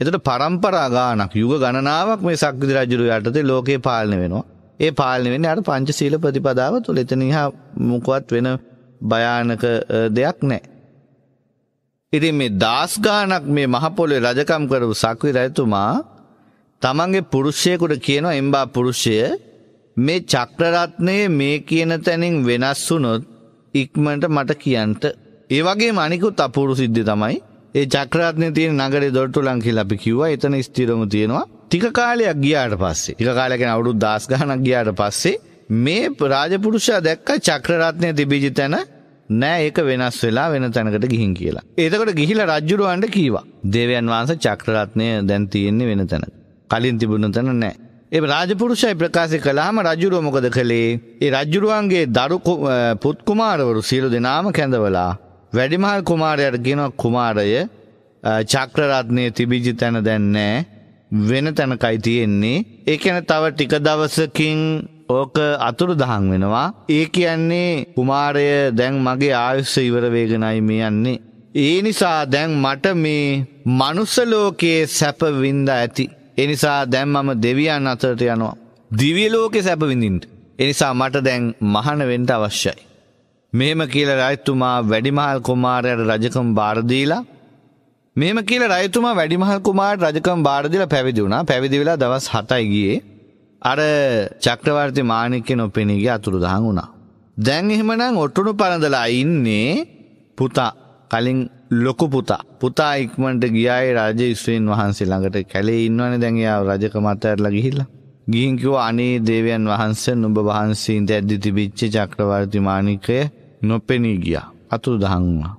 එතට පරම්පරා ගානක් යුග ගණනාවක් මේ සක්විදි රජුරු යටතේ ලෝකයේ පාලන වෙනවා. ඒ පාලන වෙන්නේ අර පංචශීල ප්‍රතිපදාව තුල එතන ඉහා මුකවත් වෙන භයානක දෙයක් නැහැ. ඉතින් මේ දාස් ගානක් මේ මහ පොළොවේ රජකම් කරපු සක්විති රජතුමා තමන්ගේ පුරුෂයෙකුට කියනවා එම්බා පුරුෂය මේ චක්‍ර රත්නයේ මේ කියන තැනින් වෙනස් වුණොත් ඉක්මනට මට කියන්න. ඒ වගේම අනිකුත් අපූර්ව සිද්ධි තමයි ඒ චක්‍රාත්නේ තියෙන නගරේ දොරටුලන් කියලා අපි කිව්වා. එතන ස්ථිරම තියෙනවා. ටික කාලයක් ගියාට පස්සේ ටික කාලයක් කියන්නේ අවුරුදු 10 ගණනක් ගියාට පස්සේ මේ රාජපුරුෂයා දැක්ක චක්‍රරත්නය තිබිජි තැන නෑ ඒක වෙනස් වෙලා වෙන තැනකට ගිහින් කියලා. එතකොට ගිහිලා රජුරවන්ට කීවා. දේවයන් වහන්සේ චක්‍රරත්නය දැන් තියෙන්නේ වෙන තැන. කලින් තිබුණ තැන නෑ. ඒ රාජපුරුෂය ප්‍රකාශ කළාම රජුරුව මොකද කළේ? ඒ රජුරුවන්ගේ දරු පුත් කුමාරවරු සියලු දෙනාම කැඳවලා වැඩිමහල් කුමාරයට ගෙනො කුමාරය චක්‍රරත්නය තිබිජි තැන දැන්නෑ වෙන තැනකයි තියෙන්නේ. ඒ ඇන තව ටික දවසකින් ඕක අතුරු දහන් වෙනවා. ඒ කියන්නේ කුමාරය දැන් මගේ ආයුස්ස ඉවරවේගෙනයි මේ යන්නේ. ඒ නිසා දැන් මට මේ මනුස්සලෝකයේ සැපවින්ද ඇති. එනිසා දැන් මම දෙවියන් අතරට යනවා. දිවියලෝකෙ සැපවිඳින්ට. එනිසා මට දැන් මහන වෙන්ට අවශ්‍යයි. මෙහෙම කියල රයිතුමා වැඩිමහල් කුමාරයට රජකම් බාරදීලා මෙම කියල රයිතුමා වැඩිමහල් කුමාට රජකම් බාරදිල පැවිදි වුණා පැවිදි වෙලා දවස් හතයි ගියේ අර චක්‍රවර්ති මානික්‍ය නොපෙනීගේ අතුරු දහන් වුණා. දැන් එහෙමනම් ඔට්ටුණු පරඳලා ඉන්නේ පුතා කලින් ලොකු පුතා පුතා ඉක්මට ගියායි රජ ස්වීන් වහන්සේ ළඟට කැලේ ඉන්නවන දැන්යාව රජක මතඇරලා ගිහිල්ලා. ගිහිංකිව අනේ දේවයන් වහන්සේ නුඹ වහන්සේන්ට ඇද්දි තිබිච්චි චක්‍රවර්ති මානිකය නොපෙනී ගියා අතුරු දහන්වා.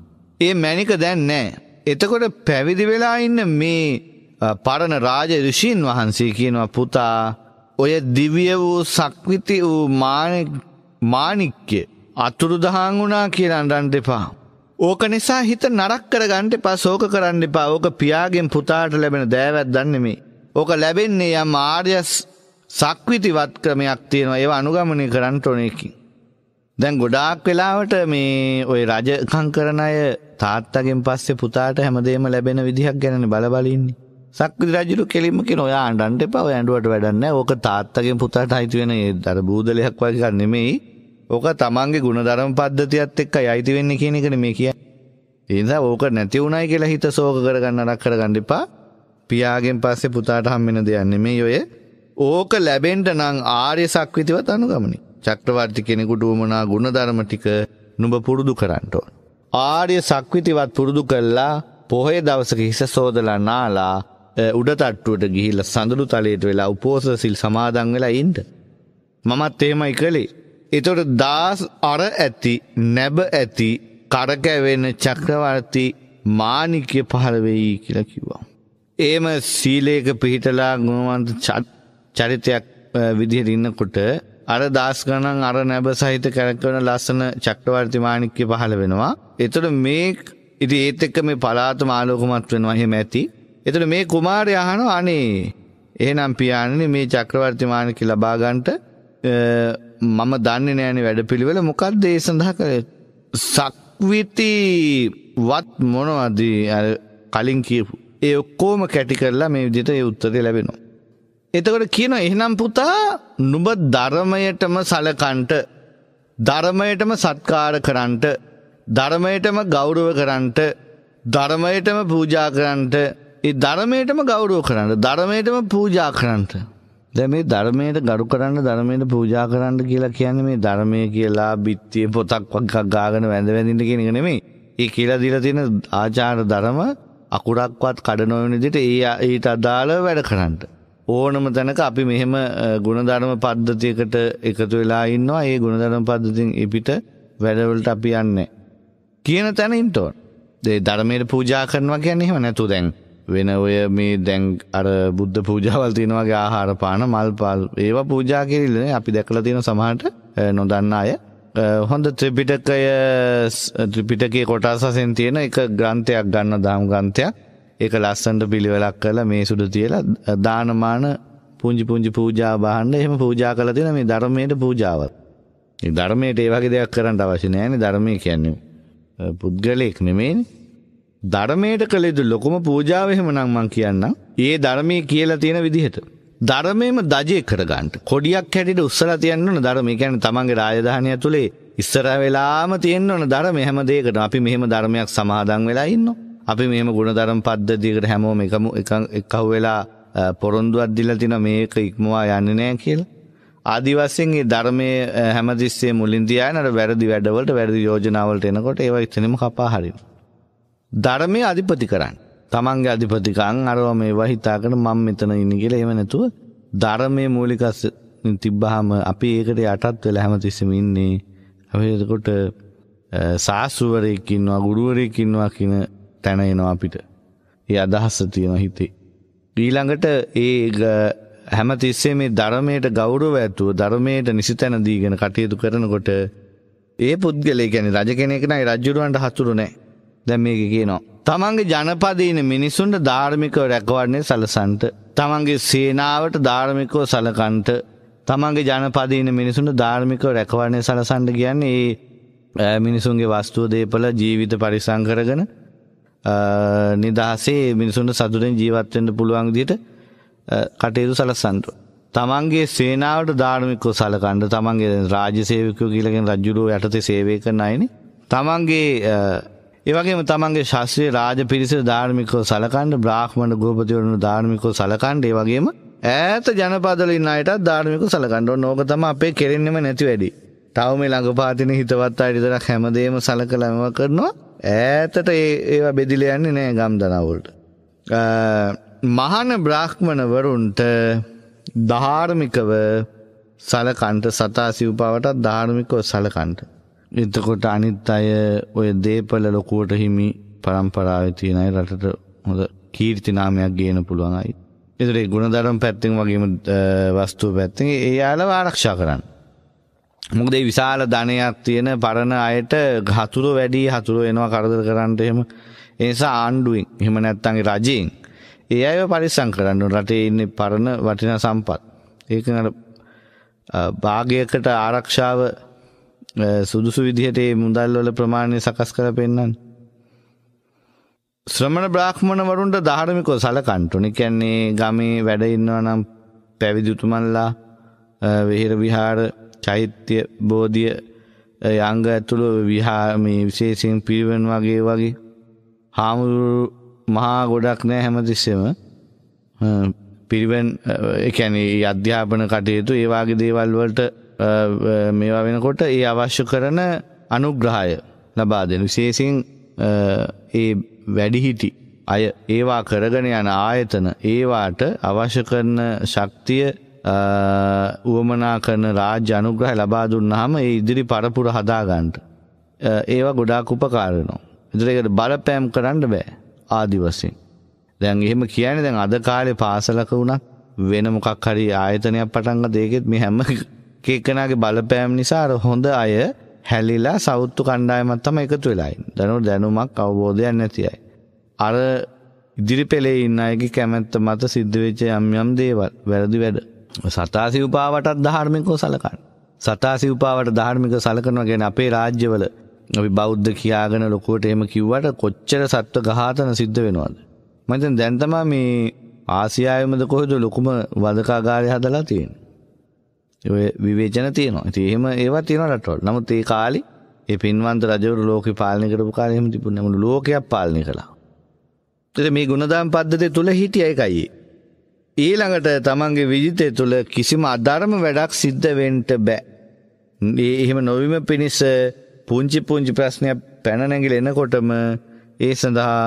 ඒ මැනික දැන් නෑ. එතකොට පැවිදි වෙලා ඉන්න මේ පරණ රාජ ඍෂීන් වහන්සේ කියනවා පුතා ඔය දිවිය වූ සක්විති වූ මාණික්්‍ය අතුරු දහන් වුණා කියලා අඬන්න එපා. ඕක නිසා හිත නරක් කරගන්න එපා ශෝක කරන්න එපා. ඕක පියාගෙන් පුතාට ලැබෙන දෑවැද්දක් නෙමෙයි. ඕක ලැබෙන්නේ යම් ආර්ය සක්විතිවත් ක්‍රමයක් තියෙනවා. ඒව අනුගමනය කරන්න ඕනේ එකකින්. දැන් ගොඩාක් වෙලාවට මේ ඔය රජකං කරන අය තාත්තගෙන් පස්සේ පුතාට හැමදේම ලැබෙන විදිහක් ගැනනේ බලබලින්නේ. සක්විති රජුරු කෙලින්ම කියන ඔයා අඬන්න එපා. ඔය ඇඬුවට වැඩක් නැහැ. ඕක තාත්තගෙන් පුතාට අයිති වෙන අර බූදලයක් වගේ එකක් නෙමෙයි. ඕක තමන්ගේ ಗುಣධර්ම පද්ධතියත් එක්කයි අයිති වෙන්නේ කියන එක නෙමෙයි කියන්නේ. ඒ නිසා ඕක නැති වුණයි කියලා හිත ශෝක කරගන්න අරක් කරගන්න එපා. පියාගෙන් පස්සේ පුතාට හම්බෙන දෙයක් නෙමෙයි ඔය. ඕක ලැබෙන්න නම් ආර්ය සක්විතිවත් අනුගමනයි. චක්‍රවර්ති කෙනෙකුට වමනා ගුණධර්ම ටික නුඹ පුරුදු කරන්නට ඕන. ආර්ය සක්විතිවත් පුරුදු කළා පොහේ දවසක හිස සෝදලා නාලා උඩතට්ටුවට ගිහිල්ලා සඳළු තලයට වෙලා උපෝසත සිල් සමාදන් වෙලා ඉන්න. මමත් එහෙමයි කළේ. ඒතකොට දාස් අර ඇති නැබ ඇති කරකැවෙන චක්‍රවර්ති මාණික්‍ය පහළ වෙයි කියලා කිව්වා. එහෙම සීලයක පිහිටලා ගුණවන්ත චරිතයක් විදිහට ඉන්නකොට අර දාස් ගණන් අර නැබ සහිත කැරකවන ලස්සන චක්‍රවර්ති මාණික්‍ය පහළ වෙනවා. එතකොට මේ ඉතින් ඒත් එක්ක මේ පලාතම ආලෝකමත් වෙනවා එහෙම ඇති. එතකොට මේ කුමාරය අහනවා අනේ එහෙනම් පියාණනි මේ චක්‍රවර්ති මාණික්‍ය ලබා ගන්නට මම දන්නේ නැහැනේ වැඩපිළිවෙල මොකක්ද ඒ සඳහා කරේ? සක්විති වත් මොනවද අර කලින් කියපු ඒ ඔක්කොම කැටි කරලා මේ විදිහට ඒ උත්තරේ ලැබෙනවා. එතකොට කියන එහෙනම් පුතා නුඹ ධර්මයටම සලකන්ට ධර්මයටම සත්කාර කරන්ට ධර්මයටම ගෞරව කරන්ට ධර්මයටම පූජා කරන්ට ඒ ධර්මයටම ගෞරව කරන්න ධර්මයටම පූජා කරන්ට දැ මේ ධර්මයට ගරු කරන්න ධර්මයට පූජා කරන්න කියලා කියන්නේ මේ ධර්මය කියලා බිත්තිය පොතක් වක්ක් ගාගෙන වැඳ වැඳින්න කෙනෙක නෙමේ ඒ කියලා දිල තියෙන ආචාර ධර්ම අකුරක්වත් කඩනොයන දිට ඒ ඊට අදාළ වැඩ කරන්නට ඕනම තැනක අපි මෙහෙම ගුණධර්ම පද්ධතියකට එකතු වෙලා ඉන්නවා. ඒ ගුණධර්ම පද්ධතියෙන් පිට වැඩවලට අපි යන්නේ. කියන තැන ඉන්න ඕන. ඒ ධර්මයට පූජා කරනවා කියන්නේ එහෙම නැතු දැන්. වෙන ඔය මේ දැන් අර බුද්ධ පූජාවල් තියෙන වගේ ආහාර පාන මල් පාල් ඒවා පූජා කෙරෙන්නේ අපි දැකලා තියෙන සමහරට නොදන්න අය හොඳ ත්‍රිපිටකය ත්‍රිපිටකයේ කොටස් වශයෙන් තියෙන එක ග්‍රන්ථයක් ගන්න දාම් ග්‍රන්ථයක් ඒක ලස්සන්ට පිළිවෙලක් කළ මේ සුදු තියලා දානමාන පුංචි පුංචි පූජා බහන්ඩ එහෙම පූජා කළ තියෙන මේ ධර්මයට පූජාව. ධර්මයට ඒ වගේ දෙයක් කරන්න අවශ්‍ය නෑනේ ධර්මය කියන්නේ පුද්ගලෙක් නෙමෙයිනේ. ධර්මයට කළ යුතු ලොකුම පූජාව එහෙමනම් මං කියන්නම්. ඒ ධර්මයේ කියලා තියෙන විදිහට. ධර්මයේම දජේ කරගන්න. කොඩියක් හැටියට උස්සලා තියන්න ඕන ධර්මය. කියන්නේ තමන්ගේ රාජධානිය තුලේ ඉස්සර වෙලාම තියෙන්න ඕන ධර්මය හැම දෙයකටම. අපි මෙහෙම ධර්මයක් සමාදන් වෙලා ඉන්නවා. අපි මෙම ගුණධරම් පද්ධතියකට හැමෝම එකම එකහු වෙලා පොරොන්දුවක් දීලා තිනවා මේක ඉක්මවා යන්නේ නැහැ කියලා. ආදි වශයෙන් මේ ධර්මයේ හැමතිස්සේ මුලින් තියාගෙන අර වැරදි වැඩවලට වැරදි යෝජනාවලට එනකොට ඒව එතනම කපා හරිනවා. ධර්මයේ අධිපති කරන්න. Tamange අධිපතිකම් අරව මේවා හිතාගෙන මම මෙතන ඉන්නේ කියලා එහෙම නැතුව ධර්මයේ මූලික තිබ්බහම අපි ඒකට යටත් වෙලා හැමතිස්සෙම ඉන්නේ. අපි එතකොට සාස්ුවරයෙක් ඉන්නවා ගුරුවරයෙක් ඉන්නවා කියන තැන එනවා අපිට. ඒ අදහස තියෙන හිතේ. ඊළඟට ඒ හැම තිස්සේ මේ ධර්මයට ගෞරව ඇතුව ධර්මයට නිසි තැන දීගෙන කටයුතු කරනකොට ඒ පුද්ගලය කියන්නේ රජ කෙනෙක් නයි රජුරවන්ට හතුරු නෑ. දැන් මේක කියනවා. තමන්ගේ ජනපදීන මිනිසුන්ට ධාර්මිකව රැකවරණය සලසන්ට. තමන්ගේ සේනාවට ධාර්මිකව සලකන්ට. තමන්ගේ ජනපදීන මිනිසුන්ට ධාර්මිකව රැකවරණය සලසන්ට කියන්නේ ඒ මිනිසුන්ගේ වස්තුව දේපල ජීවිත පරිසං කරගෙන නිදහසේ මිනිසුන්ට සතුටින් ජීවත් වෙන්න පුළුවන් විදිහට කටයුතු සලස්සන්ට. තමන්ගේ සේනාවට ධාර්මිකව සලකන්න තමන්ගේ රාජ්‍ය සේවකයෝ කියලාගෙන රජුරෝ යටතේ සේවය කරන අයනේ. තමන්ගේ ඒ වගේම තමන්ගේ ශාස්ත්‍රීය රාජ පිරිස ධාර්මිකව සලකන්න බ්‍රාහ්මණ ගෝපතිවරුන් ධාර්මිකව සලකන්න ඒ වගේම ඈත ජනපදවල ඉන්න අයටත් ධාර්මිකව සලකන්න ඕන. ඕක තමයි අපේ කෙරෙන්නෙම නැති වැඩි. තව මේ ළඟපාතින හිතවත් අය විතරක් හැමදේම සලකලාම කරනවා. ඈතට ඒවා බෙදිලා යන්නේ නැහැ ගම්දනව් වලට. මහාන බ්‍රාහ්මණවරුන්ට ධාර්මිකව සලකන්ට සතා සිව්පාවටත් ධාර්මිකව සලකන්ට. එතකොට අනිත් අය ඔය දේපල ලොකුවට හිමි පරම්පරාවේ තියෙන අය රටට හොඳ කීර්ති නාමයක් ගේන්න පුළුවන් අය. ඒතරේ ගුණධර්ම පැත්තෙන් වගේම වස්තුව පැත්තෙන් ඒ යාලව ආරක්ෂා කරන්න. මොකද ඒ විශාල ධනයක් තියෙන පරණ අයට හතුරු වැඩි හතුරු එනවා කරදර කරන්න එහෙම ඒ නිසා ආණ්ඩුවෙන් එහෙම නැත්නම් රජයෙන් ඒ අයව පරිස්සම් කරන්න රටේ ඉන්නේ පරණ වටිනා සම්පත් ඒක නර භාගයකට ආරක්ෂාව සුදුසු විදිහට මේ මුදල් වල ප්‍රමාණය සකස් කරලා පෙන්නන්නේ ශ්‍රමණ බ්‍රාහ්මණ වරුන්ට ධාර්මිකව සලකන්ටුනි කියන්නේ ගමේ වැඩ ඉන්නවා නම් පැවිදි උතුමන්ලා විහෙර විහාර චෛත්‍ය බෝධිය යංග ඇතුළු විහාමී විශේෂයෙන් පිරිවෙන් වගේ වගේ හාමුදුරු මහා ගොඩක් නෑ හැමතිස්සෙම පිරිවෙන් එකැන අධ්‍යාපන කටයුතු ඒවාගේ දේවල් වලට මේවා වෙනකොට ඒ අවශ්‍ය කරන අනුග්‍රහය ලබා දෙන විශේසින් ඒ වැඩිහිටි අය ඒවා කරගෙන යන ආයතන ඒවාට අවශ්‍ය කරන ශක්තිය උවමනා කරන රාජ්‍ය අනුග්‍රහය ලබා දුන්නාම ඒ ඉදිරි පරපුර හදාගන්න. ඒවා ගොඩාක් උපකාර වෙනවා. ඒකට බලපෑම් කරන්න බෑ ආදි වශයෙන්. දැන් එහෙම කියන්නේ දැන් අද කාලේ පාසලක වුණත් වෙන මොකක් හරි ආයතනයක් පටන් ගත්ත ඒකෙත් මේ හැම කෙකනාගේ බලපෑම් නිසා හොඳ අය හැලිලා සෞත්තු කණ්ඩායමක් තමයි එකතු වෙලා ඉන්නේ. දැනුම දැනුමක් අවබෝධයක් නැති අය. අර ඉදිරි පෙළේ ඉන්න අයගේ කැමැත්ත මත සිද්ධ වෙච්ච යම් යම් දේවල් වැරදි වැඩ සතා සිව්පාවටත් ධාර්මිකෝ සලකන්න. සතා සිව්පාවට ධාර්මික සලකනවා ගැන අපේ රාජ්‍යවල අපි බෞද්ධ කියාගෙන ලොකුවට එහෙම කිව්වට කොච්චර සත්ව ඝාතන සිද්ධ වෙනවද? මම හිතන්නේ දැන් තමයි මේ ආසියාවෙමද කොහෙද ලොකුම වදකාගාරය හදලා තියෙන්නේ. ඔය විවේචන තියෙනවා. ඉතින් එහෙම ඒවා තියෙනවා රටවල. නමුත් ඒ කාලේ ඒ පින්වන්ත රජවරු ලෝකේ පාලනය කරපු කාලේ එහෙම තිබුණේ නැහැ. මුළු ලෝකයක් පාලනය කළා. ඉතින් මේ ගුණදාම් පද්ධතිය තුල හිටිය එකයි. ඊළඟට තමන්ගේ විජිතය තුළ කිසිම අධර්ම වැඩක් සිද්ධවෙන්ට බෑ. එහෙම නොවීම පිණිස පුංචි පුංචි ප්‍රශ්නයක් පැනනැගිල එනකොටම ඒ සඳහා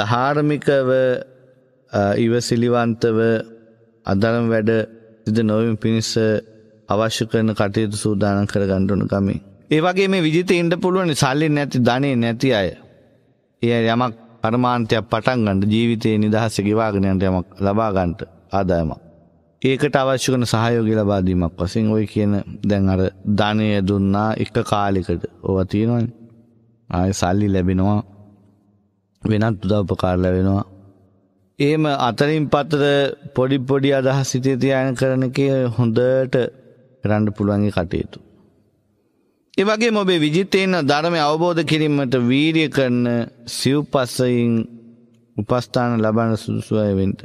ධාර්මිකව ඉවසිලිවන්තව අදරම් වැඩ සිද නොවම් පිණිස අවශ්‍ය කරන කටයුතු සූදානම් කර ගණ්ඩුණු ගමින්. ඒවගේ මේ විජිත ඉන්ඩ පුළුවනි සල්ලි නැති ධනේ නැති අය. එය යමක් කර්මාන්තයක් පටන් ගන්න ජීවිතයේ නිදහස ගෙවාගෙන යන්න යමක් ලබා ගන්නට ආදායමක්. ඒකට අවශ්‍ය කරන සහයෝගය ලබා දීමක් වශයෙන් ওই කියන දැන් අර ධනය දුන්නා එක කාලයකට ඕවා තියෙනවනේ. ආය සල්ලි ලැබෙනවා වෙනත් උදව්පකාර ලැබෙනවා. එහෙම අතරින් පතර පොඩි පොඩි අදහස් සිතේ තියාගෙන කරන කේ හොඳට කරන්න පුළුවන් කටයුතු. එවගේ ඔබේ විජිතයෙන් ධර්මය අවබෝධ කිරීමට වීරිය කරන සිව්පස්සයින් උපස්ථාන ලබන සුදුසුය වෙන්ට.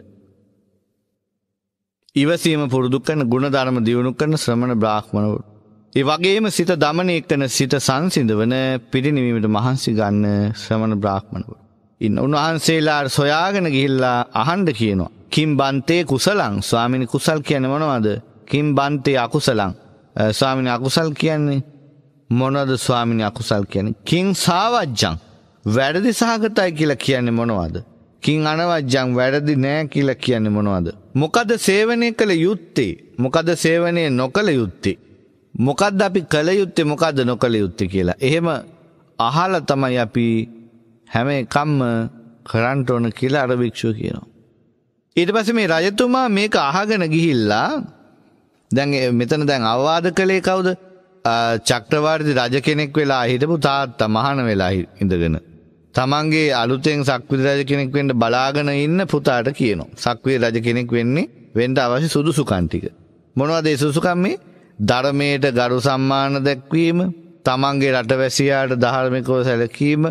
ඉවසීම පුරුදු කරන ගුණධර්ම දියුණු කරන ශ්‍රමණ බ්‍රාහ්මණවරු. ඒ වගේම සිත දමනය කරන සිත සංසිඳවන පිරිනිවීමට මහන්සි ගන්න ශ්‍රමණ බ්‍රාහ්මණවරු. ඉන්න උන්වහන්සේලා සොයාගෙන ගිහිල්ලා අහන්ඩ කියනවා. කිම් බන්තේ කුසලං ස්වාමිනි කුසල් කියන මොනවද? කිම් බන්තේ අකුසලං ස්වාමිනි අකුසල් කියන්නේ මොනවද ස්වාමිනී අකුසල් කියන්නේ? කිං සාවජ්ජං වැරදි සහගතයි කියලා කියන්නේ මොනවද? කිං අනවජ්ජං වැරදි නෑ කියලා කියන්නේ මොනවද? මොකද සේවනය කළ යුත්තේ? මොකද සේවනය නොකළ යුත්තේ? මොකද්ද අපි කළ යුත්තේ මොකද්ද නොකළ යුත්තේ කියලා. එහෙම අහලා තමයි අපි හැම එකක්ම කරන්න ඕන කියලා අර භික්ෂුව කියනවා. ඊට පස්සේ මේ රජතුමා මේක අහගෙන ගිහිල්ලා දැන් මෙතන දැන් අවවාද කළේ කවුද? චක්‍රවාර්ති රජ කෙනෙක් වෙලා හිටපු තාත්තා මහාන වෙලා ඉඳගෙන. තමන්ගේ අලුතෙන් සක්විති රජ කෙනෙක් වෙන්න බලාගෙන ඉන්න පුතාට කියනවා. සක්විති රජ කෙනෙක් වෙන්නේ වෙන්න අවශ්‍ය සුදුසුකම් ටික. මොනවද ඒ සුදුසුකම් මේ? ධර්මයට ගරු සම්මාන දැක්වීම, තමන්ගේ රටවැසියාට ධාර්මිකව සැලකීම,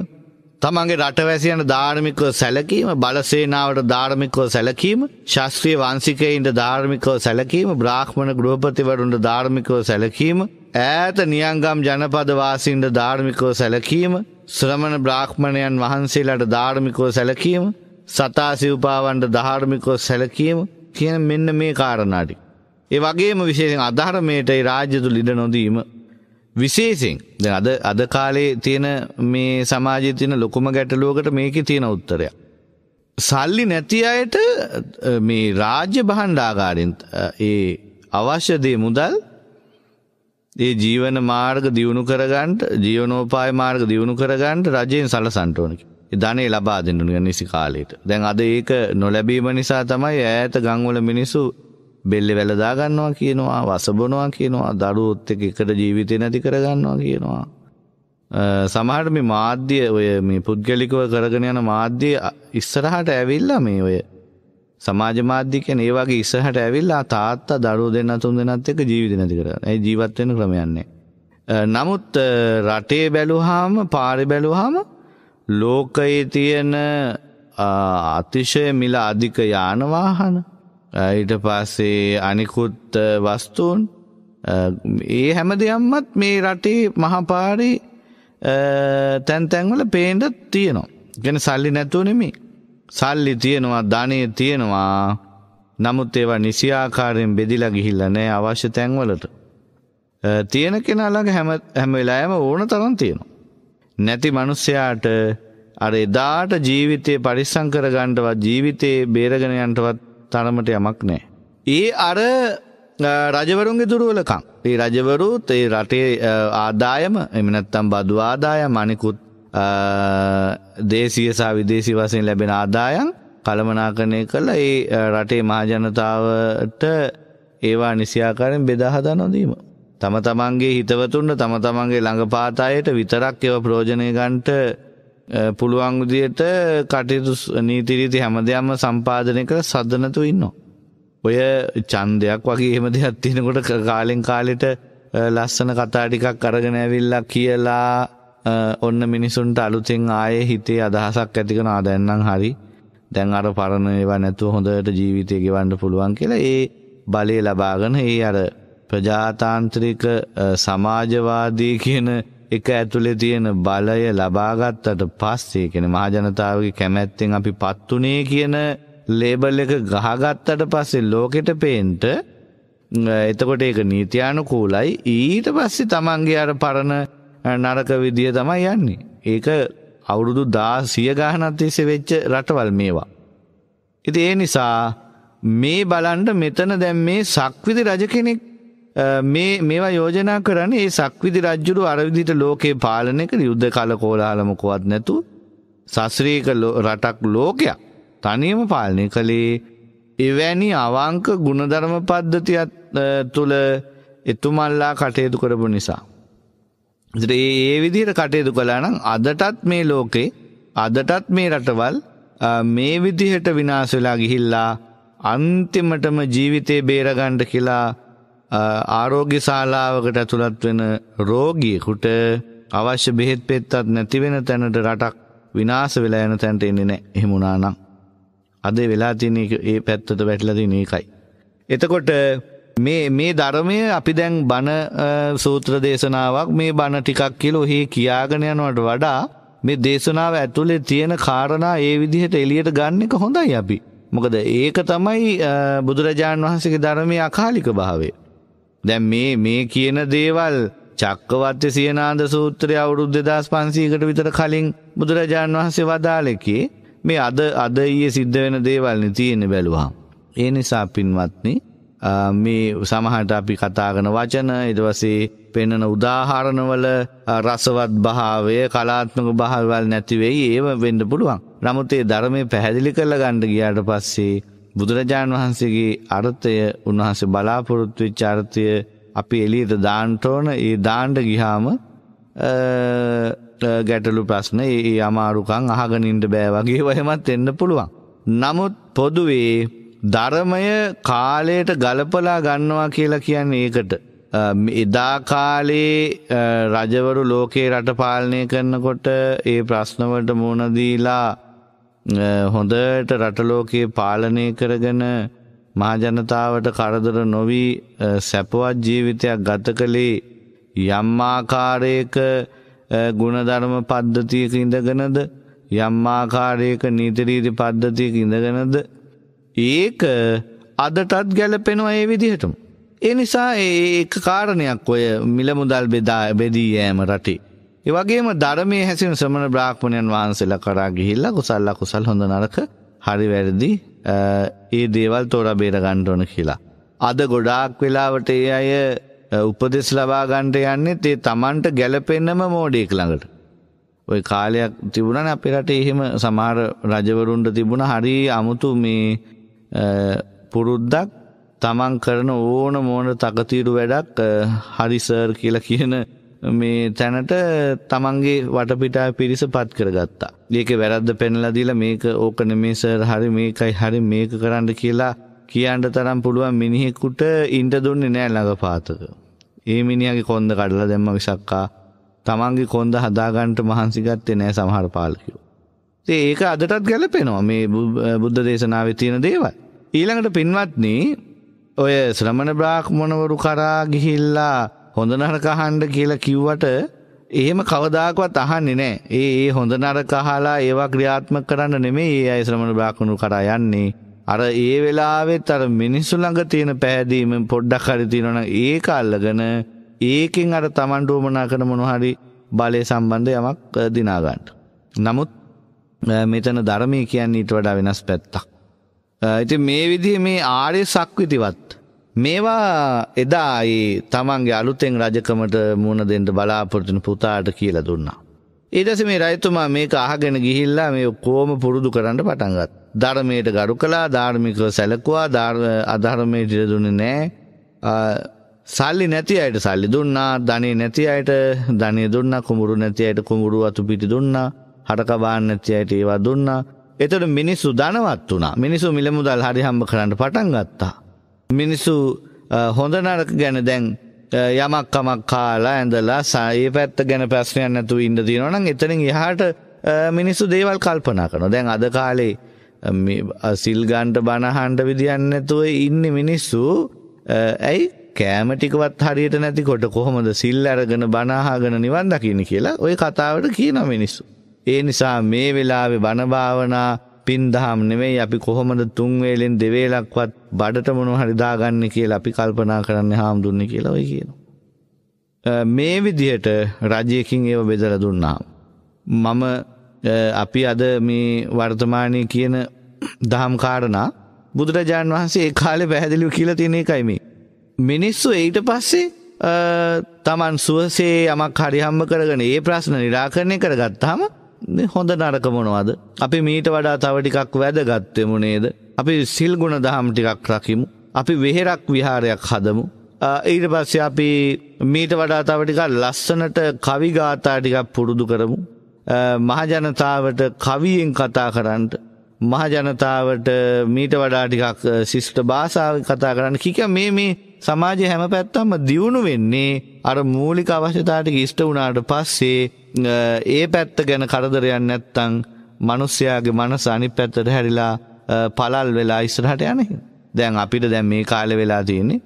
තමන්ගේ රටවැසියන්ට ධාර්මිකව සැලකීම බලසේනාවට ධාර්මිකව සැලකීම ශාස්ත්‍රීය වංශිකයින්ට ධාර්මිකව සැලකීම බ්‍රාහ්මණ ගෘහපතිවරුන්ට ධාර්මිකව සැලකීම ඈත නියංගම් ජනපදවාසින්ට ධාර්මිකව සැලකීම ශ්‍රමණ බ්‍රාහ්මණයන් වහන්සේලාට ධාර්මිකව සැලකීම සතා සිව්පාවන්ට ධාර්මිකව සැලකීම කියන මෙන්න මේ කාරණාටි. ඒ වගේම විශේෂෙන් අධර්මයටයි රාජ්‍යතු ලිඩ නොදීම. විශේසිෙන් අද අද කාලේ තියෙන මේ සමාජය තියෙන ලොකුම ගැටලුවකට මේක තියෙන උත්තරයක්. සල්ලි නැති අයට මේ රාජ්‍ය බහණ්ඩාගාරින් ඒ අවශ්‍යදේ මුදල් ඒ ජීවන මාර්ග දියුණු කරගන්නට ජීවනෝපාය මාර්ග දියුණු කරගන්නට රජයෙන් සලසන්ට ඕන ධනේ ලබා දෙන්න ඕන නිසි කාලයට. දැන් අද ඒක නොලැබීම නිසා තමයි ඈත ගම්වල මිනිස්සු බෙල්ලේ වැල දා ගන්නවා කියනවා, වසබනවා කියනවා, දරුවොත් එක්ක එකට ජීවිතේ නැති කරගන්නවා කියනවා. සමහර මේ මාධ්‍ය ඔය මේ පුද්ගලිකව කරගෙන යන මාධ්‍ය ඉස්සරහට ඇවිල්ලා මේ ඔය සමාජ මාධ්‍ය කියන්නේ ඒ වගේ ඉස්සරහට ඇවිල්ලා තාත්තා දරුවෝ දෙන්න තුන් දෙනාත් එක්ක ජීවිත නැති කරගන්න. ඒ ජීවත් වෙන ක්‍රමයන්නේ. නමුත් රටේ බැලුවාම පාරේ බැලුවාම ලෝකයේ තියෙන අතිශය මිල අධික යාන වාහන ඊට පස්සේ අනිකුත් වස්තුන් ඒ හැම දෙයක්මත් මේ රටේ මහපාරේ තැන් තැන්වල පේන්න තියෙනවා. කියන්නේ සල්ලි නැතුව නෙමෙයි. සල්ලි තියෙනවා ධනය තියෙනවා නමුත් ඒවා නිසියාකාරයෙන් බෙදිලා ගිහිල්ල නෑ අවශ්‍ය තැන්වලට. තියෙන කෙනාලඟ හැමවෙලාෑම ඕන තරන් තියෙනවා. නැති මනුස්සයාට අර එදාට ජීවිතය පරිස්සං කරගණ්ඩවත් ජීවිතයේ බේරගෙනයන්ටවත් තරමට යමක් නෑ. ඒ අර රජවරුන්ගේ දුරුවලකං. ඒ රජවරුත් ඒ රටේ ආදායම එමනැත්තම් බදු ආදාය මනිකුත් දේශීය සහ විදේශී වශයෙන් ලැබෙන ආදායම් කළමනාකරණය කළා ඒ රටේ මහජනතාවට ඒවා නිසියාකාරයෙන් බෙදා හදනවා දීම. තම තමන්ගේ හිතවතුන්ට තම තමන්ගේ ළඟපාත අයට විතරක් ඒව ප්‍රයෝජනය ගන්නට පුළුවන් විදියට කටයුතු නීති රීති හැම දෙයක්ම සම්පාදනය කර සද්දනතු ඉන්නවා. ඔය ඡන්දයක් වගේ එහෙම දෙයක් තියෙනකොට කාලෙන් කාලෙට ලස්සන කතා ටිකක් අරගෙන ඇවිල්ලා කියලා ඔන්න මිනිසුන්ට අලුතෙන් ආයේ හිතේ අදහසක් ඇති කරනවා දැන්නම් හරි දැන් අර පරණ ඒවා නැතුව හොඳට ජීවිතය ගෙවන්න පුළුවන් කියලා ඒ බලය ලබාගෙන ඒ අර ප්‍රජාතාන්ත්‍රික සමාජවාදී කියන එක ඇතුලේ තියෙන බලය ලබාගත්තට පස්සේ කියන්නේ මහජනතාවගේ කැමැත්තෙන් අපි පත්ුනේ කියන ලේබල් එක ගහගත්තට පස්සේ ලෝකෙට පේන්ට එතකොට ඒක නීතියානුකූලයි ඊට පස්සේ තමන්ගේ අර පරණ නරක විදිිය තමයි යන්නේ. ඒක අවුරුදු දා සිය ගානත්තිසේ වෙච්ච රටවල් මේවා. ඉති ඒ නිසා මේ බලන්ට මෙතන දැම් මේ සක්විති රජ කෙනෙක් මේ මේවා යෝජනා කරන්න ඒ සක්විති රජ්ජුරු අරවිදිට ලෝකයේ පාලනක යුද්ධ කල කෝලාලමකුවත් නැතු සස්්‍රීක රටක් ලෝකයක් තනියම පාලනය කළේ එවැනි අවංක ගුණධර්ම පද්ධතියත් තුළ එතුමල්ලා කටයුතු කරපු නිසා. ඒ විදිහට කටයුතු කලා නම් අදටත් මේ ලෝකේ අදටත් මේ රටවල් මේ විදිහට විනාශ වෙලා ගිහිල්ලා අන්තිමටම ජීවිතේ බේරගන්න කියලා ආරෝග්‍ය ශාලාවකට ඇතුළත් වෙන රෝගියෙකුට අවශ්‍ය බෙහෙත් පෙත්තත් නැති වෙන තැනට රටක් විනාශ වෙලා යන තැනට එන්නේ නැහැ. එහෙම වුණා නම් අද වෙලා තියෙන ඒ පැත්තට වැටලා තියෙන එකයි. එතකොට මේ මේ ධර්මය අපි දැන් බණ සූත්‍ර දේශනාවක් මේ බණ ටිකක් කියලා ඔහි කියාගෙන යනවට වඩා මේ දේශනාව ඇතුලේ තියෙන කාරණා ඒ විදිහට එළියට ගන්න එක හොඳයි අපි. මොකද ඒක තමයි බුදුරජාණන් වහන්සේගේ ධර්මයේ අකාලික භාවය. දැන් මේ මේ කියන දේවල් චක්කවත්ත සියනාන්ද සූත්‍රය අවුරුදු 2500කට විතර කලින් බුදුරජාණන් වහන්සේ වදාළේ මේ අද අද ඊයේ සිද්ධ වෙන දේවල් නේ තියෙන්නේ බැලුවා. ඒ නිසා පින්වත්නි මේ සමහට අපි කතාගන වචන ඉදවසේ පෙන්නන උදාහරණවල රසවත් භාවය කලාත්මක භාවල් නැතිවෙයි ඒව වෙන්ඩ පුළුවන්. නමුතේ ධර්මය පැහැදිලි කළ ගණ්ඩ ගියාට පස්සේ බුදුරජාණන් වහන්සේගේ අර්ථය උන්වහන්සේ බලාපොරොත්තු චර්තය අපි එලියට දාන්ටෝන ඒ දාණ්ඩ ගිහාම ගැටලු ප්‍රශ්න ඒ අමාරුකං අහගනින්ට බෑ වගේ වහමත් එන්න පුළුවන්. නමුත් පොදුවේ ධර්මය කාලයට ගලපලා ගන්නවා කියලා කියන්නේ ඒකට. එදා කාලේ රජවරු ලෝකේ රට පාලනය කරනකොට ඒ ප්‍රශ්නවලට මුහුණ දීලා හොඳට රට ලෝකේ පාලනය කරගෙන මහජනතාවට කරදර නොවී සැපවත් ජීවිතයක් ගත කළේ යම්මාකාරයක ගුණධර්ම පද්ධතියක ඉඳගෙනද යම්මාකාරයක නීතිරීති පද්ධතියක ඉඳගෙනද ඒක අදටත් ගැලපෙනවා ඒ විදිහටම. එනිසා ඒ කාරණයක් ඔය මිලමුදල් බෙදා බෙදී යෑම රටේ. ඒවගේම ධර්මයේ හැසින සමන බ්‍රාහ්මණයන් වහන්සේලා කරා ගිහිල්ලා කුසල්ලා කුසල් හොඳ නරක හරි වැරදි ඒ දේවල් තෝරා බේර ගන්න ඕන කියලා. අද ගොඩාක් වෙලාවට ඒ අය උපදෙස් ලබා ගන්නට යන්නේ ඒ Tamanට ගැළපෙන්නම මෝඩෙක් ළඟට. ওই කාලයක් තිබුණානේ අපේ රටේ එහෙම සමහර රජවරුන්ට තිබුණා හරි 아무තු මේ පුරුද්දක් තමන් කරන ඕන මෝන තකතීරු වැඩක් හරිසර් කියලා කියන මේ තැනට තමන්ගේ වටපිටා පිරිස පත් කරගත්තා. ඒක වැරද්ද පෙන්ලදිලා මේක ඕකන මේ සර් හරි මේකයි හරි මේක කරන්න කියලා කියන්න තරම් පුළුවන් මිනිහෙකුට ඉන්ට දුන්නේ නෑ ළඟ පාතක. ඒ මිනිියගේ කොන්ද කඩලා දෙම්ම විසක්කා තමන්ගේ කොන්ද හදාගන්ට මහන්සිගත්තේ නෑ සමහර පාලකෝ. ඒක අදටත් ගැලපෙනවා මේ බුද්ධ දේශනාව තියෙන දේවල්. ඊළඟට පින්වත්නි ඔය ශ්‍රමණ බ්‍රාහ්මණවරු කරා ගිහිල්ලා හොඳ නරක අහන්න කියලා කිව්වට එහෙම කවදාකවත් අහන්නේ නැහැ. ඒ ඒ හොඳ නරක අහලා ඒවා ක්‍රියාත්මක කරන්න නෙමෙයි ඒ අය ශ්‍රමණ බ්‍රාහ්මණවරු කරා යන්නේ. අර ඒ වෙලාවෙත් අර මිනිස්සු ළඟ තියෙන පෑදීම පොඩ්ඩක් හරි තියෙනවනම් ඒක අල්ලගෙන ඒකෙන් අර Taman රෝමනා කරන මොනවා හරි බලය සම්බන්ධ යමක් දිනා ගන්න. නමුත් මෙතන ධර්මයේ කියන්නේ ඊට වඩා වෙනස් පැත්තක්. ඉති මේ විදිහ මේ ආර්ය සක්විතිවත්. මේවා එදා තමන්ගේ අලුතෙන් රජකමට මුණ දෙන්ට බලාපොරතින පුතාට කියලා දුන්නා. ඊටස මේ රයිතුමා මේක අහගෙන ගිහිල්ලා මේ කෝම පුරුදු කරන්න පටන්ගත්. ධර්මයට ගරු කලා ධාර්මිකව සැලකවා අධර්මයට දුන්නේ නෑ සල්ලි නැති අයට සල්ලි දුන්නා ධනේ නැති අයට ධනේ දුන්නා කුඹුරු නැති අයට කුඹුරු අතු පිටි දුන්නා හටකබාන්න නැති අයට ඒවා දුන්නා එතට මිනිස්සු ධනවත් වුණා මිනිසු මිලමුදල් හරිහම්බ කරන්න පටන් ගත්තා. මිනිස්සු හොඳ නරක ගැන දැන් යමක්කමක් කාලා ඇඳලා සයේ පැත්ත ගැන ප්‍රශ්නයන් නැතු ඉන්ඩ තියෙනවනම් එතනින් එහාට මිනිස්සු දේවල් කල්පනා කන දැන් අද කාලේ සිල්ගන්ට බණහන්ඩ විදිියන්නැතුව ඉන්න මිනිස්සු ඇයි කෑමටිකවත් හරියට නැති කොට කොහොමද සිල් අරගෙන බනාහාගෙන නිවන් දකින කියලා ඔය කතාවට කියන මිනිස්සු. ඒ නිසා මේ වෙලාවේ බණ භාවනා පින්දහම් නෙමෙයි අපි කොහොමද තුන් වේලෙන් දෙවේලක්වත් බඩට මොනව හරි දාගන්නේ කියලා අපි කල්පනා කරන්න හාමුදුරනේ කියලා ඔය කියනවා. මේ විදිහට රජයකින් ඒව බෙදලා දුන්නාම මම අපි අද මේ වර්තමානයේ කියන දහම් කාරණා බුදුරජාන් වහන්සේ ඒ කාලේ පැහැදිලිව කියලා තියෙන එකයි මේ. මිනිස්සු ඊට පස්සේ තමන් සුවසේ යමක් හරි හම්බ කරගෙන ඒ ප්‍රශ්න निराකරණය කරගත්තාම හොඳ නරකමනවාද. අපි මීට වඩා තවටිකක් වැදගත්තෙමු නේද. අපි සිල්ගුණ දහම් ටිකක් රකිමු. අපි වෙහෙරක් විහාරයක් හදමු. ඊට පස්ස අපි මීට වඩා තවටිකක් ලස්සනට කවිගාතා ටිකක් පුරුදු කරමු. මහජනතාවට කවියෙන් කතා කරන්නට. මහජනතාවට මීට වඩා ටිකක් සිිෂ්ට භාසාාව කතා කරන්න කික මේ මේ සමාජය හැම පැත්තම දියුණු වෙන්නේ අර මූලික අවශ්‍යතාටික ඉෂ්ට වුණාට පස්සේ ඒ පැත්ත ගැන කරදරයන් නැත්තං මනුස්්‍යයාගේ මනස අනි පැත්තට හැරිලා පලල් වෙලා ඉස්සරහට යනෙ. දැන් අපිට දැන් මේ කාල වෙලා තියන්නේ.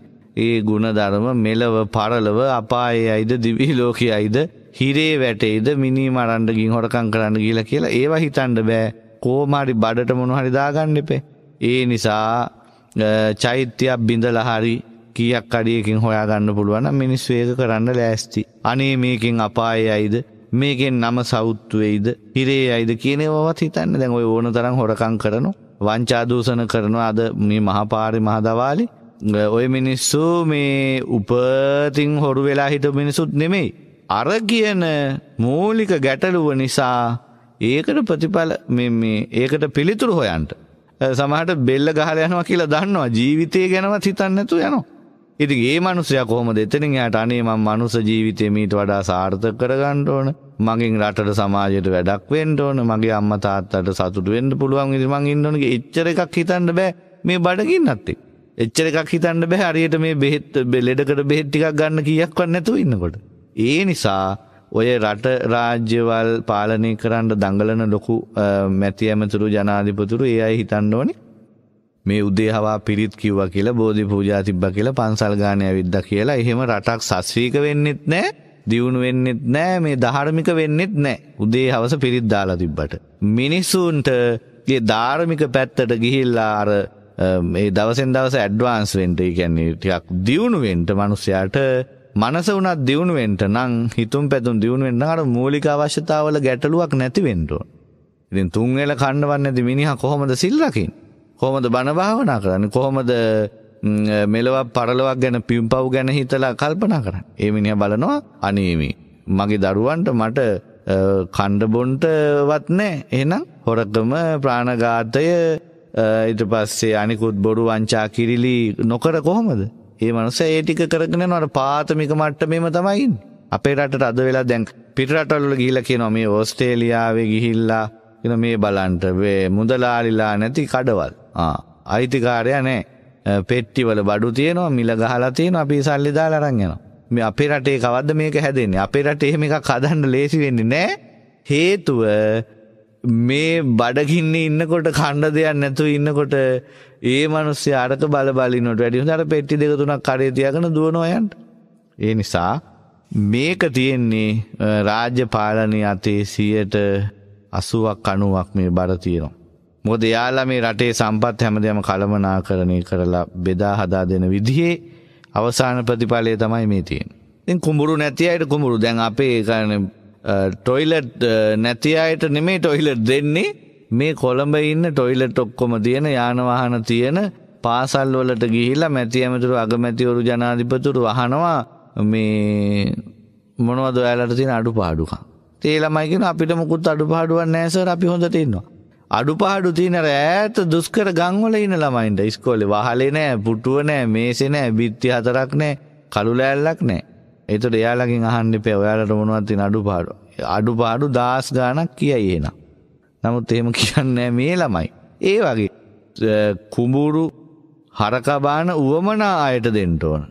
ඒ ගුණධර්ම මෙලව පරලව අපායේ අයිද දිවී ලෝකයේ අයිද හිරේ වැටේද මිනි මරන්ඩගින් හොටකං කරන්න ගිල කියලා ඒවා හිතන්ඩ බෑ කෝමාරි බඩට මොනු හරිදාගන්න එපේ. ඒ නිසා චෛත්‍යයක් බිඳල හරි කීයක් අඩියකින් හොයාගන්න පුළුවන් මිනිස් වේග කරන්න ලෑස්ති. අනේ මේකෙන් අපායයිද මේකෙන් නම සෞත්තු වෙයිද හිරේ අයිද කියන ඒවාවත් හිතන්න දැන් ඔය ඕන තරම් හොරකම් කරනවා වංචා දූෂණ කරනවා අද මේ මහපාරේ මහදවාලේ ඔය මිනිස්සු මේ උපතින් හොරු වෙලා හිටපු මිනිසුත් නෙමෙයි. අර කියන මූලික ගැටලුව නිසා ඒකට ප්‍රතිඵල ඒකට පිළිතුරු හොයන්ට. සමහට බෙල්ල ගහල යනවා කියලා දන්නවා ජීවිතය ගැනවත් හිතන්නැතු යනවා. ඉතින් ඒ මනුස්සයා කොහොමද එතනින් එයාට අනේ මම මනුස්ස ජීවිතේ මීට වඩා සාර්ථක කරගන්න ඕන. මගෙන් රටට සමාජයට වැඩක් වෙන්න ඕන. මගේ අම්මා තාත්තට සතුටු වෙන්න පුළුවන්. ඉතින් මං ඉන්න ඕන එච්චර එකක් හිතන්න බෑ මේ බඩගින්නත් එක්ක. එච්චර එකක් හිතන්න බෑ හරියට මේ බෙහෙත් ලෙඩකට බෙහෙත් ටිකක් ගන්න කීයක්වත් නැතුව ඉන්නකොට. ඒ නිසා ඔය රට රාජ්‍යවල් පාලනය කරන්න දඟලන ලොකු මැති ඇමතුරු ජනාධිපතුරු ඒ අය හිතන්න ඕනේ මේ උදේ හවා පිරිත් කිව්වා කියලා බෝධි පූජා තිබ්බා කියලා පන්සල් ගානේ ඇවිද්දා කියලා එහෙම රටක් සස්වීක වෙන්නෙත් නැහැ දියුණු වෙන්නෙත් නැහැ මේ ධාර්මික වෙන්නෙත් නැහැ උදේ හවස පිරිත් දාලා තිබ්බට මිනිසුන්ට ඒ ධාර්මික පැත්තට ගිහිල්ලා අර මේ දවසෙන් දවස ඇඩ්වාන්ස් වෙන්න ඒ කියන්නේ ටිකක් දියුණු වෙන්න මිනිස්සයාට මනස වුණත් දියුණු වෙන්න නම් හිතුම් පැතුම් දියුණු වෙන්න අර මූලික අවශ්‍යතාවල ගැටලුවක් නැති වෙන්න ඕන. ඉතින් තුන් වෙල කන්නවත් නැති මිනිහා කොහොමද සිල් රකින්නේ? කොහොමද බණ භාවනා කරන්නේ කොහොමද මෙලව පරලොවක් ගැන පිම්පව් ගැන හිතලා කල්පනා කරන්න. ඒ මිනිහා බලනවා අනේමි. මගේ දරුවන්ට මට කණ්ඩ බොන්ටවත් නැහැ. එහෙනම් හොරකම ප්‍රාණඝාතය ඊට පස්සේ අනිකුත් බොරු වංචා කිරිලි නොකර කොහොමද? ඒ මනුස්සයා ඒ ටික කරගෙන යනවාට පාතමික මට්ටමේම තමයි ඉන්නේ. අපේ රටට අද වෙලා දැන් පිට රටවල ගිහිලා කියනවා මේ ඕස්ට්‍රේලියාවේ ගිහිල්ලා කියන මේ බලන්න මේ මුදලාලිලා නැති කඩවල්. අයිතිකාරය නෑ පෙට්ටිවල බඩු තියනවා මිල ගහලා තියෙන අපි සල්ලිදා ලරංගෙනවා මේ අපේ රටේ කවද්ද මේක හැදෙන්නේ අපේ රට එහෙම එකක් හදන්න ලේසි වෙන්නේ නෑ හේතුව මේ බඩගින්නේ ඉන්නකොට කණ්ඩ දෙයක් නැතුව ඉන්නකොට ඒ මනුස්්‍ය අරක බල බලිනොට වැඩි හර පෙට්ටි දෙක තුනක් කරේ තියගෙන දුවනොයන්ට ඒ නිසා මේක තියෙන්නේ රාජ්‍ය පාලනය අතේ සියට අසුවක් අනුවක් මේ බර තියෙනවා මොකද එයාලා මේ රටේ සම්පත් හැමදේම කළමනාකරණය කරලා බෙදා හදා දෙන විදිහේ අවසාන ප්‍රතිඵලය තමයි මේ තියෙන්නේ. ඉතින් කුඹුරු නැති අයට කුඹුරු දැන් අපේ ඒ ටොයිලට් නැති අයට නෙමෙයි ටොයිලට් දෙන්නේ මේ කොළඹ ඉන්න ටොයිලට් ඔක්කොම තියෙන යාන වාහන තියෙන පාසල් වලට ගිහිලා මැති ඇමතිවරු අගමැතිවරු ජනාධිපතිවරු අහනවා මේ මොනවද ඔයාලට තියෙන අඩුපාඩුකම්. ඒ ළමයි කියන අපිට මොකුත් අඩුපාඩුවක් නැහැ සර් අපි හොඳට ඉන්නවා. අඩුපාඩු තියෙන රෑත දුස්කර ගංවල ඉන්න ළමයින්ට ඉස්කෝලේ වහලේ නෑ පුටුව නෑ මේසේ නෑ බිත්ති හතරක් නෑ කළු ලෑල්ලක් නෑ. ඒතට එයාලකින් අහන්න එපා ඔයාලට මොනවද තියෙන අඩුපාඩු. අඩුපාඩු දාස් ගාණක් කියයි එනවා. නමුත් එහෙම කියන්නේ මේ ළමයි. ඒ වගේ කුඹුරු හරකා බාන උවමනා අයට දෙන්න ඕන.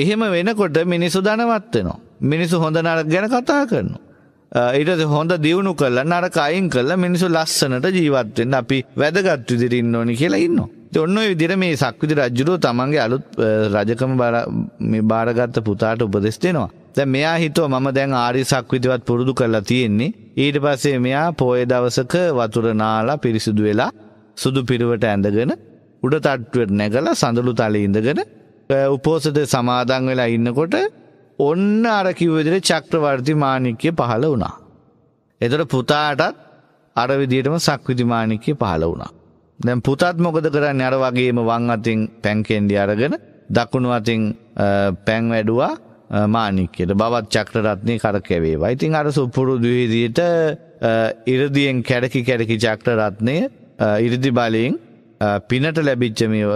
එහෙම වෙනකොට මිනිස්සු ධනවත් වෙනවා. මිනිස්සු හොඳ නරක ගැන කතා කරනවා. ඊට හොඳ දියුණු කල්ල නරක අයින් කල්ල මිනිසු ලස්සනට ජීවත්වෙන් අපි වැදගත්තු දිරින්න ඕනි කියලා ඉන්න. ඔන්න විදිර මේ සක්විති රජ්ජුරුව තමන්ගේ අලුත් රජකම භාරගත්ත පුතාට උපදෙස්තෙනවා. දැ මෙයා හිතෝ මම දැන් ආරි සක්විතිවත් පුරුදු කරලා තියෙන්නේ. ඊට පස්සේ මෙයා පෝය දවසක වතුර නාලා පිරිසිදු වෙලා සුදු පිරුවට ඇඳගෙන උඩ තට්ටුවට නැගල සඳලු තලඉඳගෙන උපෝසත සමාදන් වෙලා ඉන්නකොට ඔන්න අරකිව් විදිර චක්‍රවර්ති මානික්‍ය පහළ වුණා. එතට පුතාටත් අරවිදිටම සක්විතිමානික්‍ය පහළ වුණා. දැන් පුතත් මොකද කරන්න අර වගේම වං අතින් පැන්කෙන්ඩි අරගෙන දකුණු අතින් පැන් වැඩුවා මානික්‍යට බවත් චක්‍රරත්නය කරකැවේ වයිතින් අර සුපුරු දවිදියට ඉරදියෙන් කැඩකි කැඩකි චක්‍රරත්නය ඉරිදි බලයෙන් පිනට ලැබිච්චමව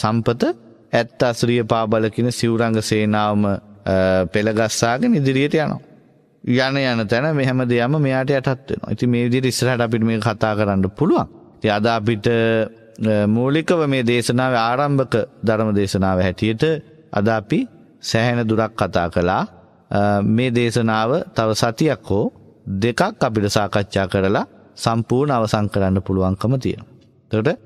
සම්පත ඇත් අස්රිය පාබලකින සිවරංග සේනාවම පෙළගස්සාගෙන ඉදිරියට යනවා. යන යන තැන මෙහැම දෙයම මෙයාට යටත් වෙනවා. ඉතින් මේ විදිහට ඉස්සරහට අපිට මේක කතා කරන්න පුළුවන්. ඉතින් අද අපිට මූලිකව මේ දේශනාවේ ආරම්භක ධර්ම දේශනාව හැටියට අද අපි සෑහෙන දුරක් කතා කළා. මේ දේශනාව තව සතියක් හෝ දෙකක් අපිට සාකච්ඡා කරලා සම්පූර්ණ අවසන් කරන්න පුළුවන්කම තියෙනවා. එතකොට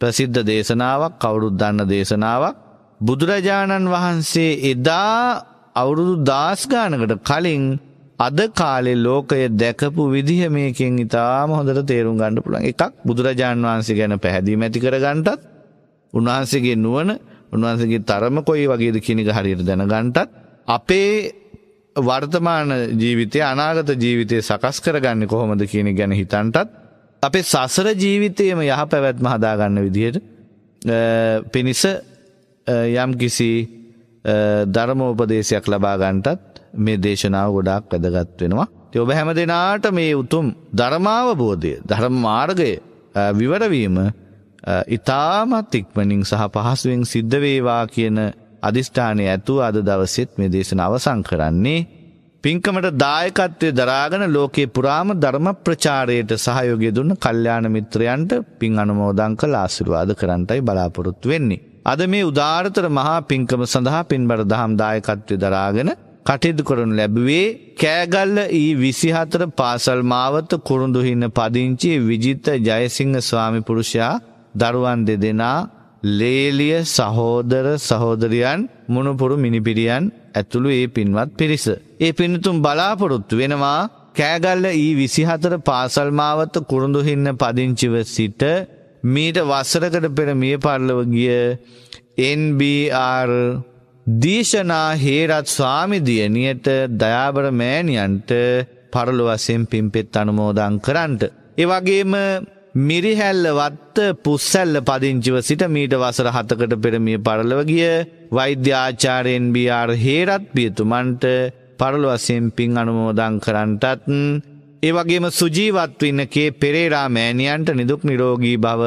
ප්‍රසිද්ධ දේශනාවක් කවුරුත් දන්න දේශනාවක් බුදුරජාණන් වහන්සේ එදා අවුරුදු දාස්ගානකට කලින් අද කාලෙ ලෝකය දැකපු විදිහ මේකෙන් ඉතාම හොඳට තේරුම් ගණඩ පුළන් එකක් බුදුරජාණන් වහන්සේ ගැන පැහැදිීම ඇති කරගන්ටත් උන්වහන්සේගේ නුවන උන්වහන්සගේ තරම කොයි වගේද කිනික හරියට දැන ගන්ටත් අපේ වර්තමාන ජීවිතය අනාගත ජීවිතය සකස් කරගන්න කොහොමද කියන ගැන හිතන්ටත් අපේ සසර ජීවිතයම යහ පැවැත්ම හදාගන්න විදියට පිණිස යම් කිසි ධර්ම උපදේශයක් ලබාගන්ටත් මේ දේශනාව ගොඩාක් ඇදගත් වෙනවා. තිය ඔබ හැම දෙනාට මේ උතුම් ධර්මාවබෝධය ධර්ම මාර්ගය විවරවීම ඉතාමත් ඉක්මනින් සහ පහසුවෙන් සිද්ධ වේවා කියන අධිෂ්ඨානය ඇතුව අද දවසෙත් මේ දේශන අවසං කරන්නේ. පින්කමට දායකත්වය දරාගෙන ලෝකේ පුරාම ධර්ම ප්‍රචාරයට සහයෝගය දුන්න කල්්‍යාන මිත්‍රයන්ට පින් අනුමෝදංක ලාසිරවාද කරන්ටයි බලාපොරොත්තු වෙන්නේ. අද මේ උදාාරතර මහා පින්කම සඳහා පින්බර දහම් දායකත්වය දරාගෙන කටයුතු කරනු ලැබුවේ කෑගල්ල ඊ විසිහතර පාසල් මාවත කුරුඳුහින්න පදිංචි විජිත ජයසිංහ ස්වාමිපුරුෂයා දරුවන් දෙදෙනා ලේලිය සහෝදර සහෝදරියන් මුණපුරු මිනිපිරියන් ඇතුළු ඒ පින්වත් පිරිස. ඒ පිනතුම් බලාපොරොත්තු වෙනවා කෑගල්ල ඊ විසිහතර පාසල්මාවත කුරුඳුහින්න පදිංචිව සිට මීට වසරකට පෙර මිය පරලව ගිය NBR දේශනා හේරත් ස්වාමිදියනියට දයාබර මෑණියන්ට පරලු වසයෙන් පිම්පෙත් අනුමෝදං කරන්ට. එවගේම මිරිහැල්ල වත්ත පුස්සැල්ල පදිංචිව සිට මීට වසර හතකට පෙරමිය පරලව ගිය වෛද්‍යාචාරයෙන්BR හේරත් පියතුමන්ට පරලු වසයෙන් පින් අනුමෝදං කරන්ටත් ඒ වගේම සුජීවත් වින්නකේ පෙරේරා මෑණියන්ට නිදුක් නිරෝගී භව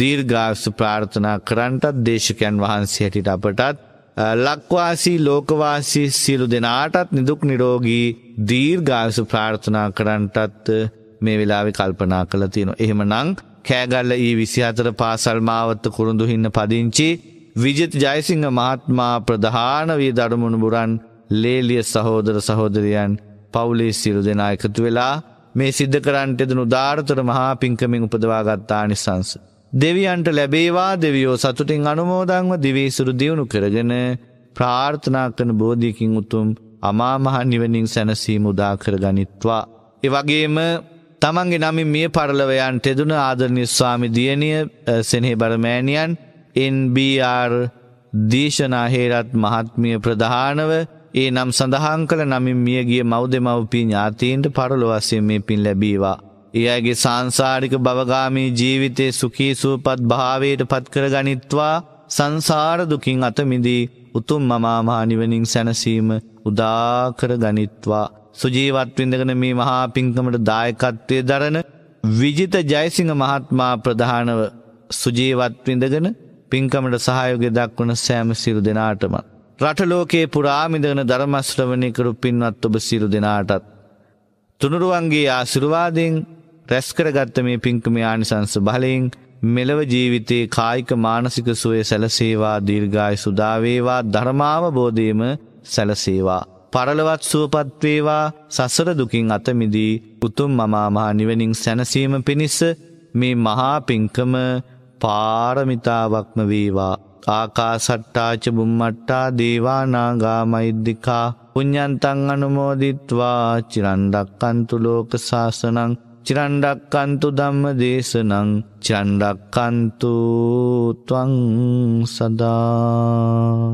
දීර්ඝායුෂ ප්‍රාර්ථනා කරන්ටත් දේශකයන් වහන්සේ හැටියට අපටත් ලක්වාසී ලෝකවාසී සියලු දෙනාටත් නිදුක් නිරෝගී දීර්ඝායුෂ ප්‍රාර්ථනා කරන්ටත් මේ වෙලාවේ කල්පනා කළ තියෙනවා. එහෙමනම් කෑගල්ල ඊ විසිහතර පාසල් මාවත්ත කුරුඳු හින්න පදිංචි විජිත ජයසිංහ මහත්මා ප්‍රධාන වී දඩමුණු බුරන් ලේලිය සහෝදර සහෝදරයන් පවුලේ සියලු දෙනා එකතු වෙලා මේ සිද්ධ කරන්නට එදනු ධාර්තර මහා පින්කමින් උපදවාගත්තා නිසංස. දෙවියන්ට ලැබේවා දෙවියෝ සතුටින් අනුමෝදංව දිවේසුරු දියුණු කරගෙන ප්‍රාර්ථනා කරන බෝධියකින් උතුම් අමාමහා නිවනින් සැනසීම උදා කරගනිත්වා. එවගේම තමන්ගේ නමින් මිය පරලවයන් ටෙදුන ආදරණය ස්වාමි දියණිය සෙනෙහි බරමෑණියන් එන්BR දේශනා හේරත් මහත්මිය ප්‍රධානව ඒ නම් සඳහන් කළ නමින් මියගිය මෞදෙමව්පිය ඥාතීන්ට පරලොවස්සේ මේ පින් ලැබීවා. ඒ අයගේ සංසාරික භවගාමී ජීවිතේ සුඛී සූපත් භාවයට පත්කර ගනිත්වා සංසාර දුකින් අතමිදී උතුම් මමාමහා නිවනින් සැනසීම උදාකර ගනිත්වා. සුජීවත් විඳගෙන මේ මහා පිංකමට දායකත්වයේ දරන විජිත ජයසිංහ මහත්මා ප්‍රධානව සුජීවත් විඳගෙන පින්කමට සහයෝගය දක්වන සෑම සිරු දෙනාටමත් රටලෝකයේ පුරාමිදගන ධර්මශ්‍රවනය කරු පින්වත් ඔබ සිරු දෙනාටත්. තුනුරුවන්ගේ ආසිරුවාදෙන් රැස්කරගත්ත මේ පින්කම ආනිසංස බලයෙන් මෙලව ජීවිතයේ කායික මානසික සුවය සැලසේවා දීර්ගාය සුදාවේවා ධර්මාව බෝධයම සැලසේවා. පරලවත් සුවපත්වේවා සසර දුකින් අතමිදී උතුම් මමාමහා නිවනින් සැනසීම පිණිස මේ මහා පින්කම පාරමිතාවක්ම වේවා. ආකාසට්ටාච බුම්මට්ටා දේවානාගා මෛද්දිකා පුඤ්ඥන්තං අනුමෝදිත්වා චිරන්ඩක්කන්තු ලෝක ශාසනං චිරන්ඩක්කන්තු දම්ම දේශනං චන්ඩක්කන්තුත්වං සදා